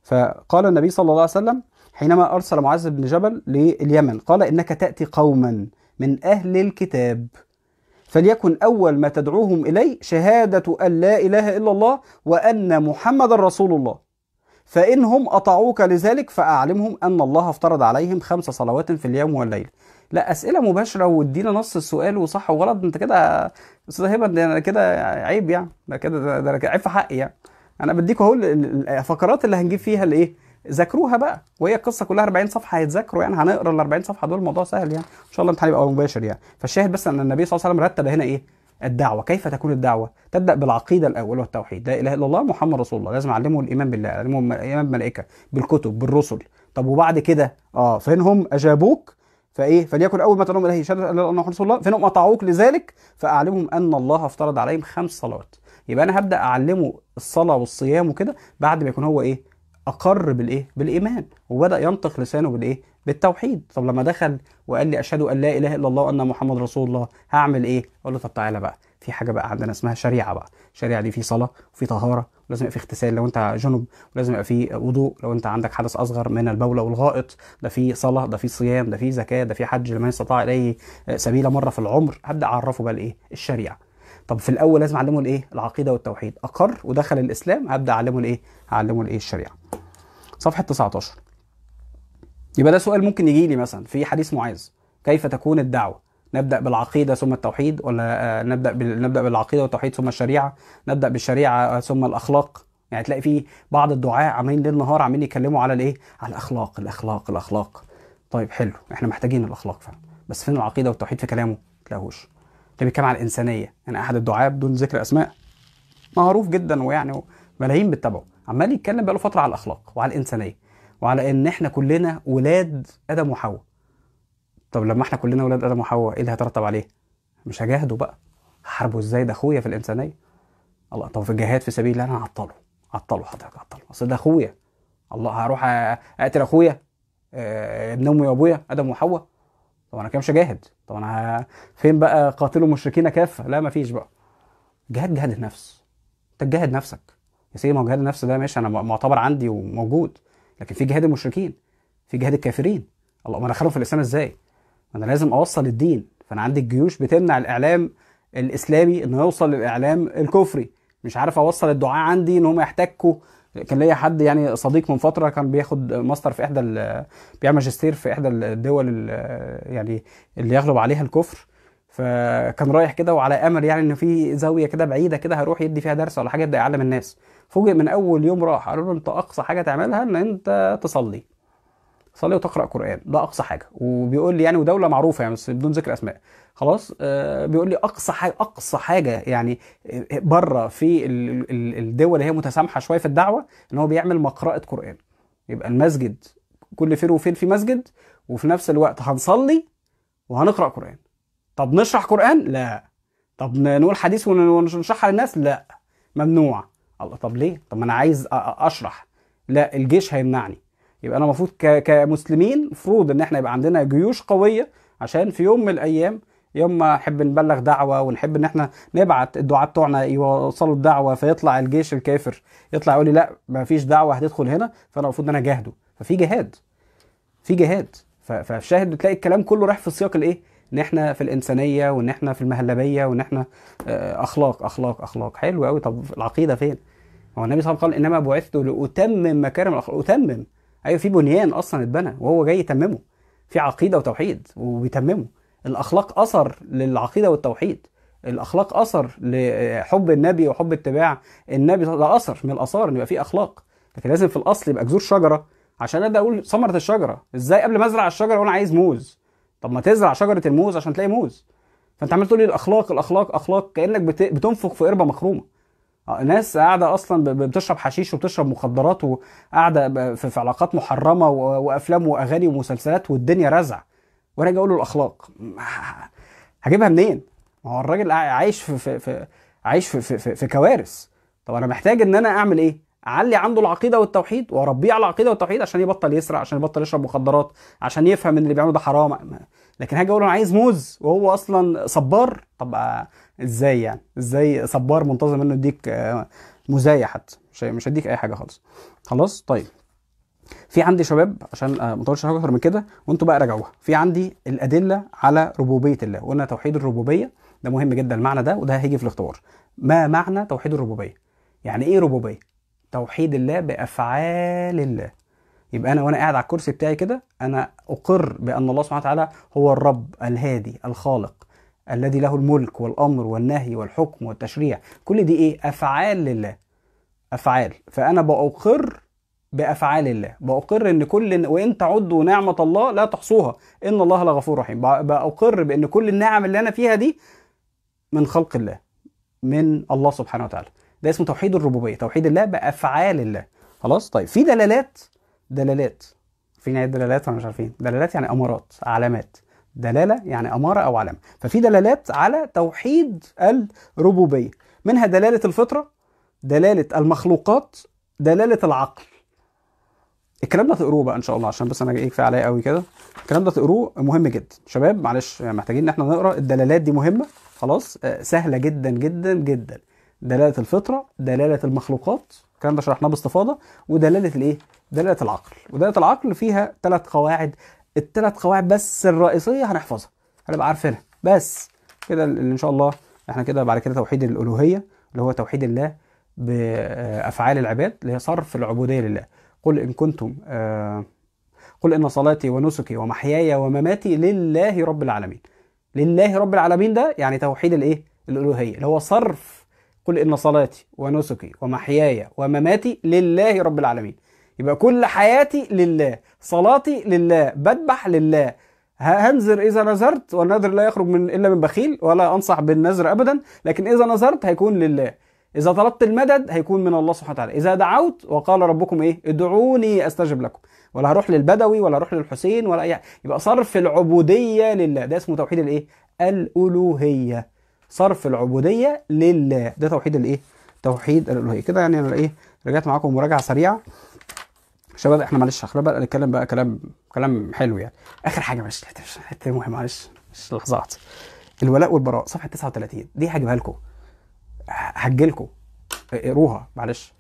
فقال النبي صلى الله عليه وسلم حينما ارسل معاذ بن جبل لليمن قال انك تاتي قوما من اهل الكتاب فليكن أول ما تدعوهم إليه شهادة أن لا إله إلا الله وأن محمد رسول الله فإنهم أطعوك لذلك فأعلمهم أن الله افترض عليهم خمس صلوات في اليوم والليل لا أسئلة مباشرة وادينا نص السؤال وصح وغلط أنت كده أستاذ هبة ده كده عيب يعني ده كده ده, ده عيب في حقي يعني أنا بديك أهو الفقرات اللي هنجيب فيها الإيه ذاكروها بقى وهي القصه كلها 40 صفحه هيتذاكروا يعني هنقرا ال 40 صفحه دول الموضوع سهل يعني ان شاء الله الامتحان يبقى مباشر يعني فالشاهد بس ان النبي صلى الله عليه وسلم رتب هنا ايه الدعوه كيف تكون الدعوه تبدا بالعقيده الاول والتوحيد لا اله الا الله محمد رسول الله لازم اعلمه الايمان بالله اعلمه الايمان بالملائكه بالكتب بالرسل طب وبعد كده اه فين هم اجابوك فايه فليكن اول ما تنوم اليه شهاده ان محمد رسول الله هم اطاعوك لذلك فاعلمهم ان الله افترض عليهم خمس صلوات يبقى انا هبدا اعلمه الصلاه والصيام وكده بعد ما يكون هو ايه اقر بالايه بالايمان وبدا ينطق لسانه بالايه بالتوحيد طب لما دخل وقال لي اشهد ان لا اله الا الله وان محمد رسول الله هعمل ايه اقول له طب تعالى بقى في حاجه بقى عندنا اسمها شريعه بقى الشريعه دي في صلاه وفي طهاره ولازم يبقى في اغتسال لو انت جنب ولازم يبقى في وضوء لو انت عندك حدث اصغر من البولة والغائط ده في صلاه ده في صيام ده في زكاه ده في حج لمن استطاع اليه آه، سبيلا مره في العمر هبدا اعرفه بقى الايه الشريعه طب في الاول لازم اعلمه الايه العقيده والتوحيد اقر ودخل الاسلام هبدا اعلمه الايه اعلمه الايه الشريعه صفحه 19 يبقى ده سؤال ممكن يجي لي مثلا في حديث معاذ كيف تكون الدعوه نبدا بالعقيده ثم التوحيد ولا آه، نبدا نبدا بالعقيده والتوحيد ثم الشريعه نبدا بالشريعه آه، ثم الاخلاق يعني تلاقي في بعض الدعاء عاملين ليل نهار عاملين يتكلموا على الايه على الاخلاق الاخلاق الاخلاق طيب حلو احنا محتاجين الاخلاق فعلا بس فين العقيده والتوحيد في كلامه تلاقوش ده بيتكلم على الانسانيه يعني احد الدعاء بدون ذكر اسماء معروف جدا ويعني ملايين بتتابعه عمال يتكلم بقاله فتره على الاخلاق وعلى الانسانيه وعلى ان احنا كلنا ولاد ادم وحواء طب لما احنا كلنا ولاد ادم وحواء ايه اللي هيترتب عليه مش هجاهده بقى هحاربه ازاي ده اخويا في الانسانيه الله طب في الجهاد في سبيل الله انا هعطله عطله حضرتك عطله اصل ده اخويا الله هروح اقتل اخويا آه، ابن امي وابويا ادم وحواء طب انا كده مش هجاهد طب انا فين بقى قاتلوا مشركين كافه لا مفيش بقى جهاد جهاد النفس انت تجاهد نفسك يا سيدي ما هو جهاد النفس ده ماشي انا معتبر عندي وموجود لكن في جهاد المشركين في جهاد الكافرين الله انا ادخلهم في الاسلام ازاي ما انا لازم اوصل الدين فانا عندي الجيوش بتمنع الاعلام الاسلامي انه يوصل للاعلام الكفري مش عارف اوصل الدعاء عندي ان هم يحتكوا كان ليا حد يعني صديق من فتره كان بياخد ماستر في احدى بيعمل ماجستير في احدى الدول يعني اللي يغلب عليها الكفر فكان رايح كده وعلى امل يعني ان في زاويه كده بعيده كده هروح يدي فيها درس ولا حاجه يبدا يعلم الناس فوجئ من اول يوم راح قالوا له انت اقصى حاجه تعملها ان انت تصلي تصلي وتقرا قران ده اقصى حاجه وبيقول لي يعني ودوله معروفه يعني بس بدون ذكر اسماء خلاص آه، بيقول لي اقصى حاجه اقصى حاجه يعني آه، بره في الدول اللي هي متسامحه شويه في الدعوه ان هو بيعمل مقراءه قران يبقى المسجد كل فين وفين في مسجد وفي نفس الوقت هنصلي وهنقرا قران طب نشرح قران لا طب نقول حديث ونشرحها للناس لا ممنوع الله طب ليه طب ما انا عايز اشرح لا الجيش هيمنعني يبقى انا المفروض كمسلمين المفروض ان احنا يبقى عندنا جيوش قويه عشان في يوم من الايام يوم ما نحب نبلغ دعوه ونحب ان احنا نبعت الدعاه بتوعنا يوصلوا الدعوه فيطلع الجيش الكافر يطلع يقول لي لا ما فيش دعوه هتدخل هنا فانا المفروض ان انا اجاهده ففي جهاد في جهاد فالشاهد بتلاقي الكلام كله رايح في السياق الايه ان احنا في الانسانيه وان احنا في المهلبيه وان احنا آه، اخلاق اخلاق اخلاق حلو قوي طب العقيده فين هو النبي صلى الله عليه وسلم قال انما بعثت لاتمم مكارم الاخلاق اتمم ايوه في بنيان اصلا اتبنى وهو جاي يتممه في عقيده وتوحيد وبيتممه الاخلاق اثر للعقيده والتوحيد الاخلاق اثر لحب النبي وحب اتباع النبي ده اثر من الاثار ان يبقى في اخلاق لكن لازم في الاصل يبقى جذور شجره عشان ابدا اقول ثمره الشجره ازاي قبل ما ازرع الشجره وانا عايز موز طب ما تزرع شجره الموز عشان تلاقي موز فانت عمال تقول لي الاخلاق الاخلاق اخلاق كانك بت... بتنفخ في قربه مخرومه آه، ناس قاعده اصلا بتشرب حشيش وبتشرب مخدرات وقاعده في علاقات محرمه وافلام واغاني ومسلسلات والدنيا رزع وانا اقول له الاخلاق هجيبها منين؟ ما هو الراجل عايش في, في, في عايش في, في, في, في كوارث طب انا محتاج ان انا اعمل ايه؟ علي عنده العقيده والتوحيد واربيه على العقيده والتوحيد عشان يبطل يسرق عشان يبطل يشرب مخدرات عشان يفهم ان اللي بيعمله ده حرام لكن هاجي اقول انا عايز موز وهو اصلا صبار طب آه، ازاي يعني ازاي صبار منتظم انه يديك آه، مزايا حتى مش مش هيديك اي حاجه خالص خلاص طيب في عندي شباب عشان آه، ما اطولش اكتر من كده وانتوا بقى راجعوها في عندي الادله على ربوبيه الله قلنا توحيد الربوبيه ده مهم جدا المعنى ده وده هيجي في الاختبار ما معنى توحيد الربوبيه يعني ايه ربوبيه توحيد الله بافعال الله يبقى انا وانا قاعد على الكرسي بتاعي كده انا اقر بان الله سبحانه وتعالى هو الرب الهادي الخالق الذي له الملك والامر والنهي والحكم والتشريع كل دي ايه افعال لله افعال فانا بأقر بافعال الله باقر ان كل وان تعدوا نعمه الله لا تحصوها ان الله لغفور رحيم باقر بان كل النعم اللي انا فيها دي من خلق الله من الله سبحانه وتعالى ده اسمه توحيد الربوبيه توحيد الله بافعال الله خلاص طيب في دلالات دلالات في نهاية دلالات ولا مش عارفين دلالات يعني امارات علامات دلاله يعني اماره او علامه ففي دلالات على توحيد الربوبيه منها دلاله الفطره دلاله المخلوقات دلاله العقل الكلام ده تقروه بقى ان شاء الله عشان بس انا جاي كفايه عليا قوي كده الكلام ده تقروه مهم جدا شباب معلش يعني محتاجين ان احنا نقرا الدلالات دي مهمه خلاص آه، سهله جدا جدا جدا دلاله الفطره دلاله المخلوقات الكلام ده شرحناه باستفاضه ودلاله الايه دلاله العقل ودلاله العقل فيها ثلاث قواعد الثلاث قواعد بس الرئيسيه هنحفظها هنبقى عارفينها بس كده اللي ان شاء الله احنا كده بعد كده توحيد الالوهيه اللي هو توحيد الله بافعال العباد اللي هي صرف العبوديه لله قل ان كنتم آه، قل ان صلاتي ونسكي ومحياي ومماتي لله رب العالمين لله رب العالمين ده يعني توحيد الايه الالوهيه اللي هو صرف قل إن صلاتي ونسكي ومحياي ومماتي لله رب العالمين يبقى كل حياتي لله صلاتي لله بذبح لله هنذر إذا نذرت والنذر لا يخرج من إلا من بخيل ولا أنصح بالنذر أبدا لكن إذا نذرت هيكون لله إذا طلبت المدد هيكون من الله سبحانه وتعالى إذا دعوت وقال ربكم إيه ادعوني أستجب لكم ولا هروح للبدوي ولا هروح للحسين ولا أي يبقى صرف العبودية لله ده اسمه توحيد الإيه الألوهية صرف العبوديه لله ده توحيد الايه توحيد الالوهيه كده يعني انا ايه رجعت معاكم مراجعه سريعه شباب احنا معلش اخر بقى نتكلم بقى كلام كلام حلو يعني اخر حاجه معلش حته مهمه معلش لحظات الولاء والبراء صفحه 39 دي هجيبها لكم هجلكم اقروها معلش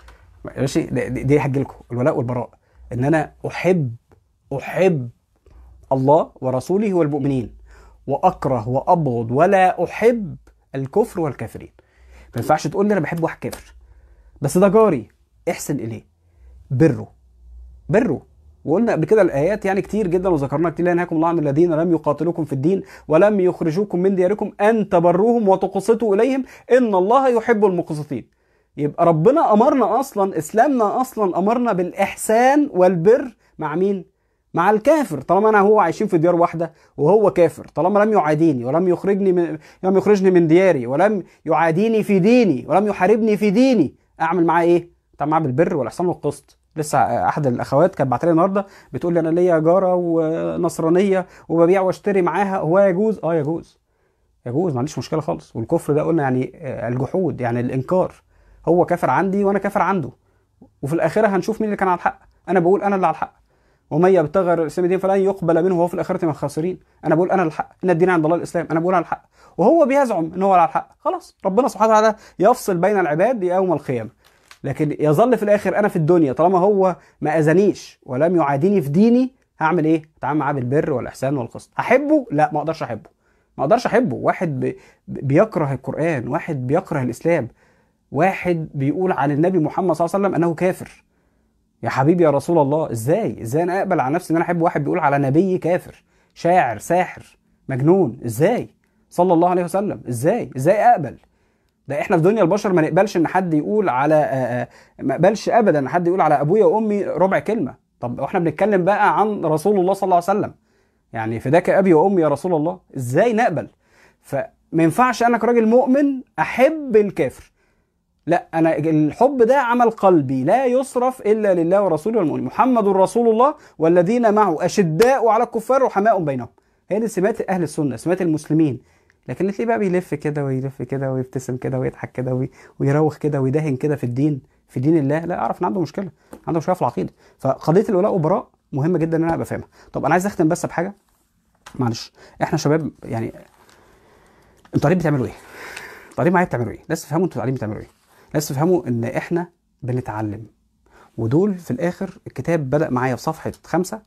ماشي دي هجلكم الولاء والبراء ان انا احب احب الله ورسوله والمؤمنين واكره وابغض ولا احب الكفر والكافرين ما ينفعش تقول لي انا بحب واحد كافر بس ده جاري احسن اليه بره بره وقلنا قبل كده الايات يعني كتير جدا وذكرنا كتير لا ينهاكم الله عن الذين لم يقاتلوكم في الدين ولم يخرجوكم من دياركم ان تبروهم وتقسطوا اليهم ان الله يحب المقسطين يبقى ربنا امرنا اصلا اسلامنا اصلا امرنا بالاحسان والبر مع مين مع الكافر طالما انا هو عايشين في ديار واحده وهو كافر طالما لم يعاديني ولم يخرجني من لم يخرجني من دياري ولم يعاديني في ديني ولم يحاربني في ديني اعمل معاه ايه؟ طب معاه بالبر والاحسان والقسط لسه احد الاخوات كانت بعت لي النهارده بتقول لي انا ليا جاره ونصرانيه وببيع واشتري معاها هو يجوز؟ اه يجوز يجوز ما عنديش مشكله خالص والكفر ده قلنا يعني آه، الجحود يعني الانكار هو كافر عندي وانا كافر عنده وفي الاخره هنشوف مين اللي كان على الحق انا بقول انا اللي على الحق ومن يبتغي الاسلام دين فلن يقبل منه وهو في الاخره من الخاسرين انا بقول انا الحق ان الدين عند الله الاسلام انا بقول على الحق وهو بيزعم ان هو على الحق خلاص ربنا سبحانه وتعالى يفصل بين العباد يوم القيامه لكن يظل في الاخر انا في الدنيا طالما هو ما اذانيش ولم يعاديني في ديني هعمل ايه اتعامل معاه بالبر والاحسان والقسط احبه؟ لا ما اقدرش احبه ما اقدرش احبه واحد بيكره القران واحد بيكره الاسلام واحد بيقول عن النبي محمد صلى الله عليه وسلم انه كافر يا حبيبي يا رسول الله ازاي ازاي انا اقبل على نفسي ان انا احب واحد بيقول على نبي كافر شاعر ساحر مجنون ازاي صلى الله عليه وسلم ازاي ازاي اقبل ده احنا في دنيا البشر ما نقبلش ان حد يقول على آه، آه، ما اقبلش ابدا ان حد يقول على ابويا وامي ربع كلمه طب واحنا بنتكلم بقى عن رسول الله صلى الله عليه وسلم يعني فداك ابي وامي يا رسول الله ازاي نقبل فما ينفعش انا كراجل مؤمن احب الكافر لا انا الحب ده عمل قلبي لا يصرف الا لله ورسوله والمؤمنين محمد رسول الله والذين معه اشداء على الكفار رحماء بينهم هي دي سمات اهل السنه سمات المسلمين لكن تلاقيه بقى بيلف كده ويلف كده ويبتسم كده ويضحك كده وي... ويروخ كده ويدهن كده في الدين في دين الله لا اعرف ان عنده مشكله عنده مشكله في العقيده فقضيه الولاء وبراء مهمه جدا ان انا ابقى فاهمها طب انا عايز اختم بس بحاجه معلش احنا شباب يعني انتوا قاعدين بتعملوا ايه؟ انتوا قاعدين معايا بتعملوا ايه؟ بس فهموا انتوا قاعدين بتعملوا ايه؟ لازم تفهموا ان احنا بنتعلم ودول في الاخر الكتاب بدا معايا في صفحه خمسة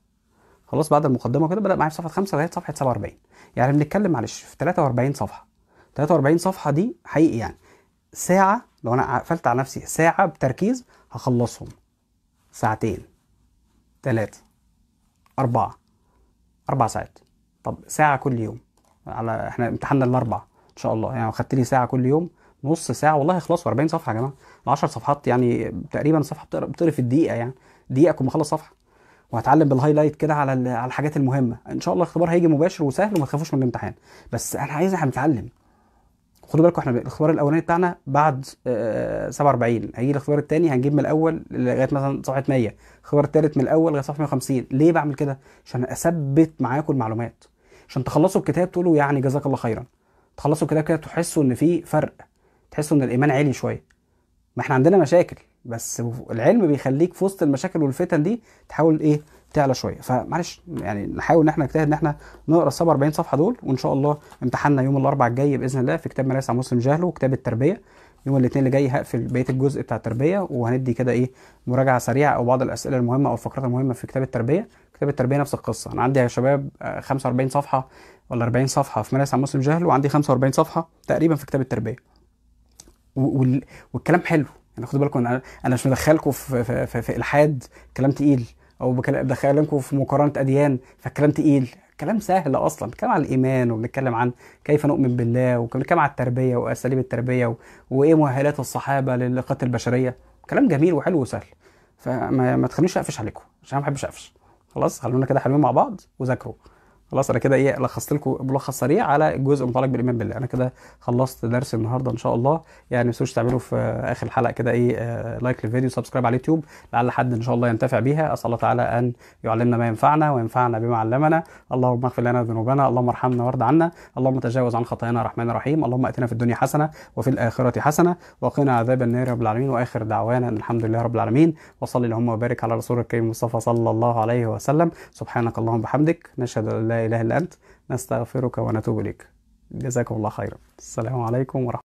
خلاص بعد المقدمه كده بدا معايا في صفحه خمسة لغايه صفحه 47 يعني بنتكلم معلش في 43 صفحه 43 صفحه دي حقيقي يعني ساعه لو انا قفلت على نفسي ساعه بتركيز هخلصهم ساعتين ثلاثه اربعه اربع ساعات طب ساعه كل يوم على احنا امتحاننا الاربعه ان شاء الله يعني لو خدت لي ساعه كل يوم نص ساعه والله خلاص 40 صفحه يا جماعه ال 10 صفحات يعني تقريبا صفحه بتقرا في الدقيقه يعني دقيقه اكون مخلص صفحه وهتعلم بالهايلايت كده على على الحاجات المهمه ان شاء الله الاختبار هيجي مباشر وسهل وما تخافوش من الامتحان بس انا عايز نتعلم خدوا بالكم احنا الاختبار الاولاني بتاعنا بعد آه 47 هيجي الاختبار الثاني هنجيب من الاول لغايه مثلا صفحه 100 الاختبار الثالث من الاول لغايه صفحه 150 ليه بعمل كده عشان اثبت معاكم المعلومات عشان تخلصوا الكتاب تقولوا يعني جزاك الله خيرا تخلصوا الكتاب كده تحسوا ان في فرق تحس ان الايمان عالي شويه ما احنا عندنا مشاكل بس العلم بيخليك في وسط المشاكل والفتن دي تحاول ايه تعلى شويه فمعلش يعني نحاول ان احنا نجتهد ان احنا نقرا ال 47 صفحه دول وان شاء الله امتحاننا يوم الاربعاء الجاي باذن الله في كتاب مراسع مسلم جهله وكتاب التربيه يوم الاثنين اللي جاي هقفل بقيه الجزء بتاع التربيه وهندي كده ايه مراجعه سريعه او بعض الاسئله المهمه او الفقرات المهمه في كتاب التربيه كتاب التربيه نفس القصه انا عندي يا شباب 45 آه، صفحه ولا 40 صفحه في مراسع مسلم جهله وعندي 45 صفحه تقريبا في كتاب التربيه والكلام حلو يعني خدوا بالكم انا انا مش مدخلكم في, في, في, في الحاد كلام تقيل او بدخلكم في مقارنه اديان فالكلام تقيل كلام سهل اصلا بنتكلم عن الايمان وبنتكلم عن كيف نؤمن بالله وبنتكلم عن التربيه واساليب التربيه و... وايه مؤهلات الصحابه للقتل البشريه كلام جميل وحلو وسهل فما ما تخلونيش اقفش عليكم عشان ما بحبش اقفش خلاص خلونا كده حلوين مع بعض وذاكروا خلاص انا كده ايه لخصت لكم ملخص سريع على الجزء المتعلق بالايمان بالله انا كده خلصت درس النهارده ان شاء الله يعني ما تنسوش تعملوا في اخر الحلقه كده ايه لايك آه، للفيديو سبسكرايب على اليوتيوب لعل حد ان شاء الله ينتفع بيها اسال الله تعالى ان يعلمنا ما ينفعنا وينفعنا بما علمنا اللهم اغفر لنا ذنوبنا اللهم ارحمنا وارض عنا اللهم تجاوز عن خطايانا الرحمن الرحيم اللهم اتنا في الدنيا حسنه وفي الاخره حسنه وقنا عذاب النار رب العالمين واخر دعوانا ان الحمد لله رب العالمين وصلي اللهم وبارك على رسولك الكريم المصطفى صلى الله عليه وسلم سبحانك اللهم وبحمدك نشهد ان لا إله إلا أنت نستغفرك ونتوب إليك جزاكم الله خيرا السلام عليكم ورحمة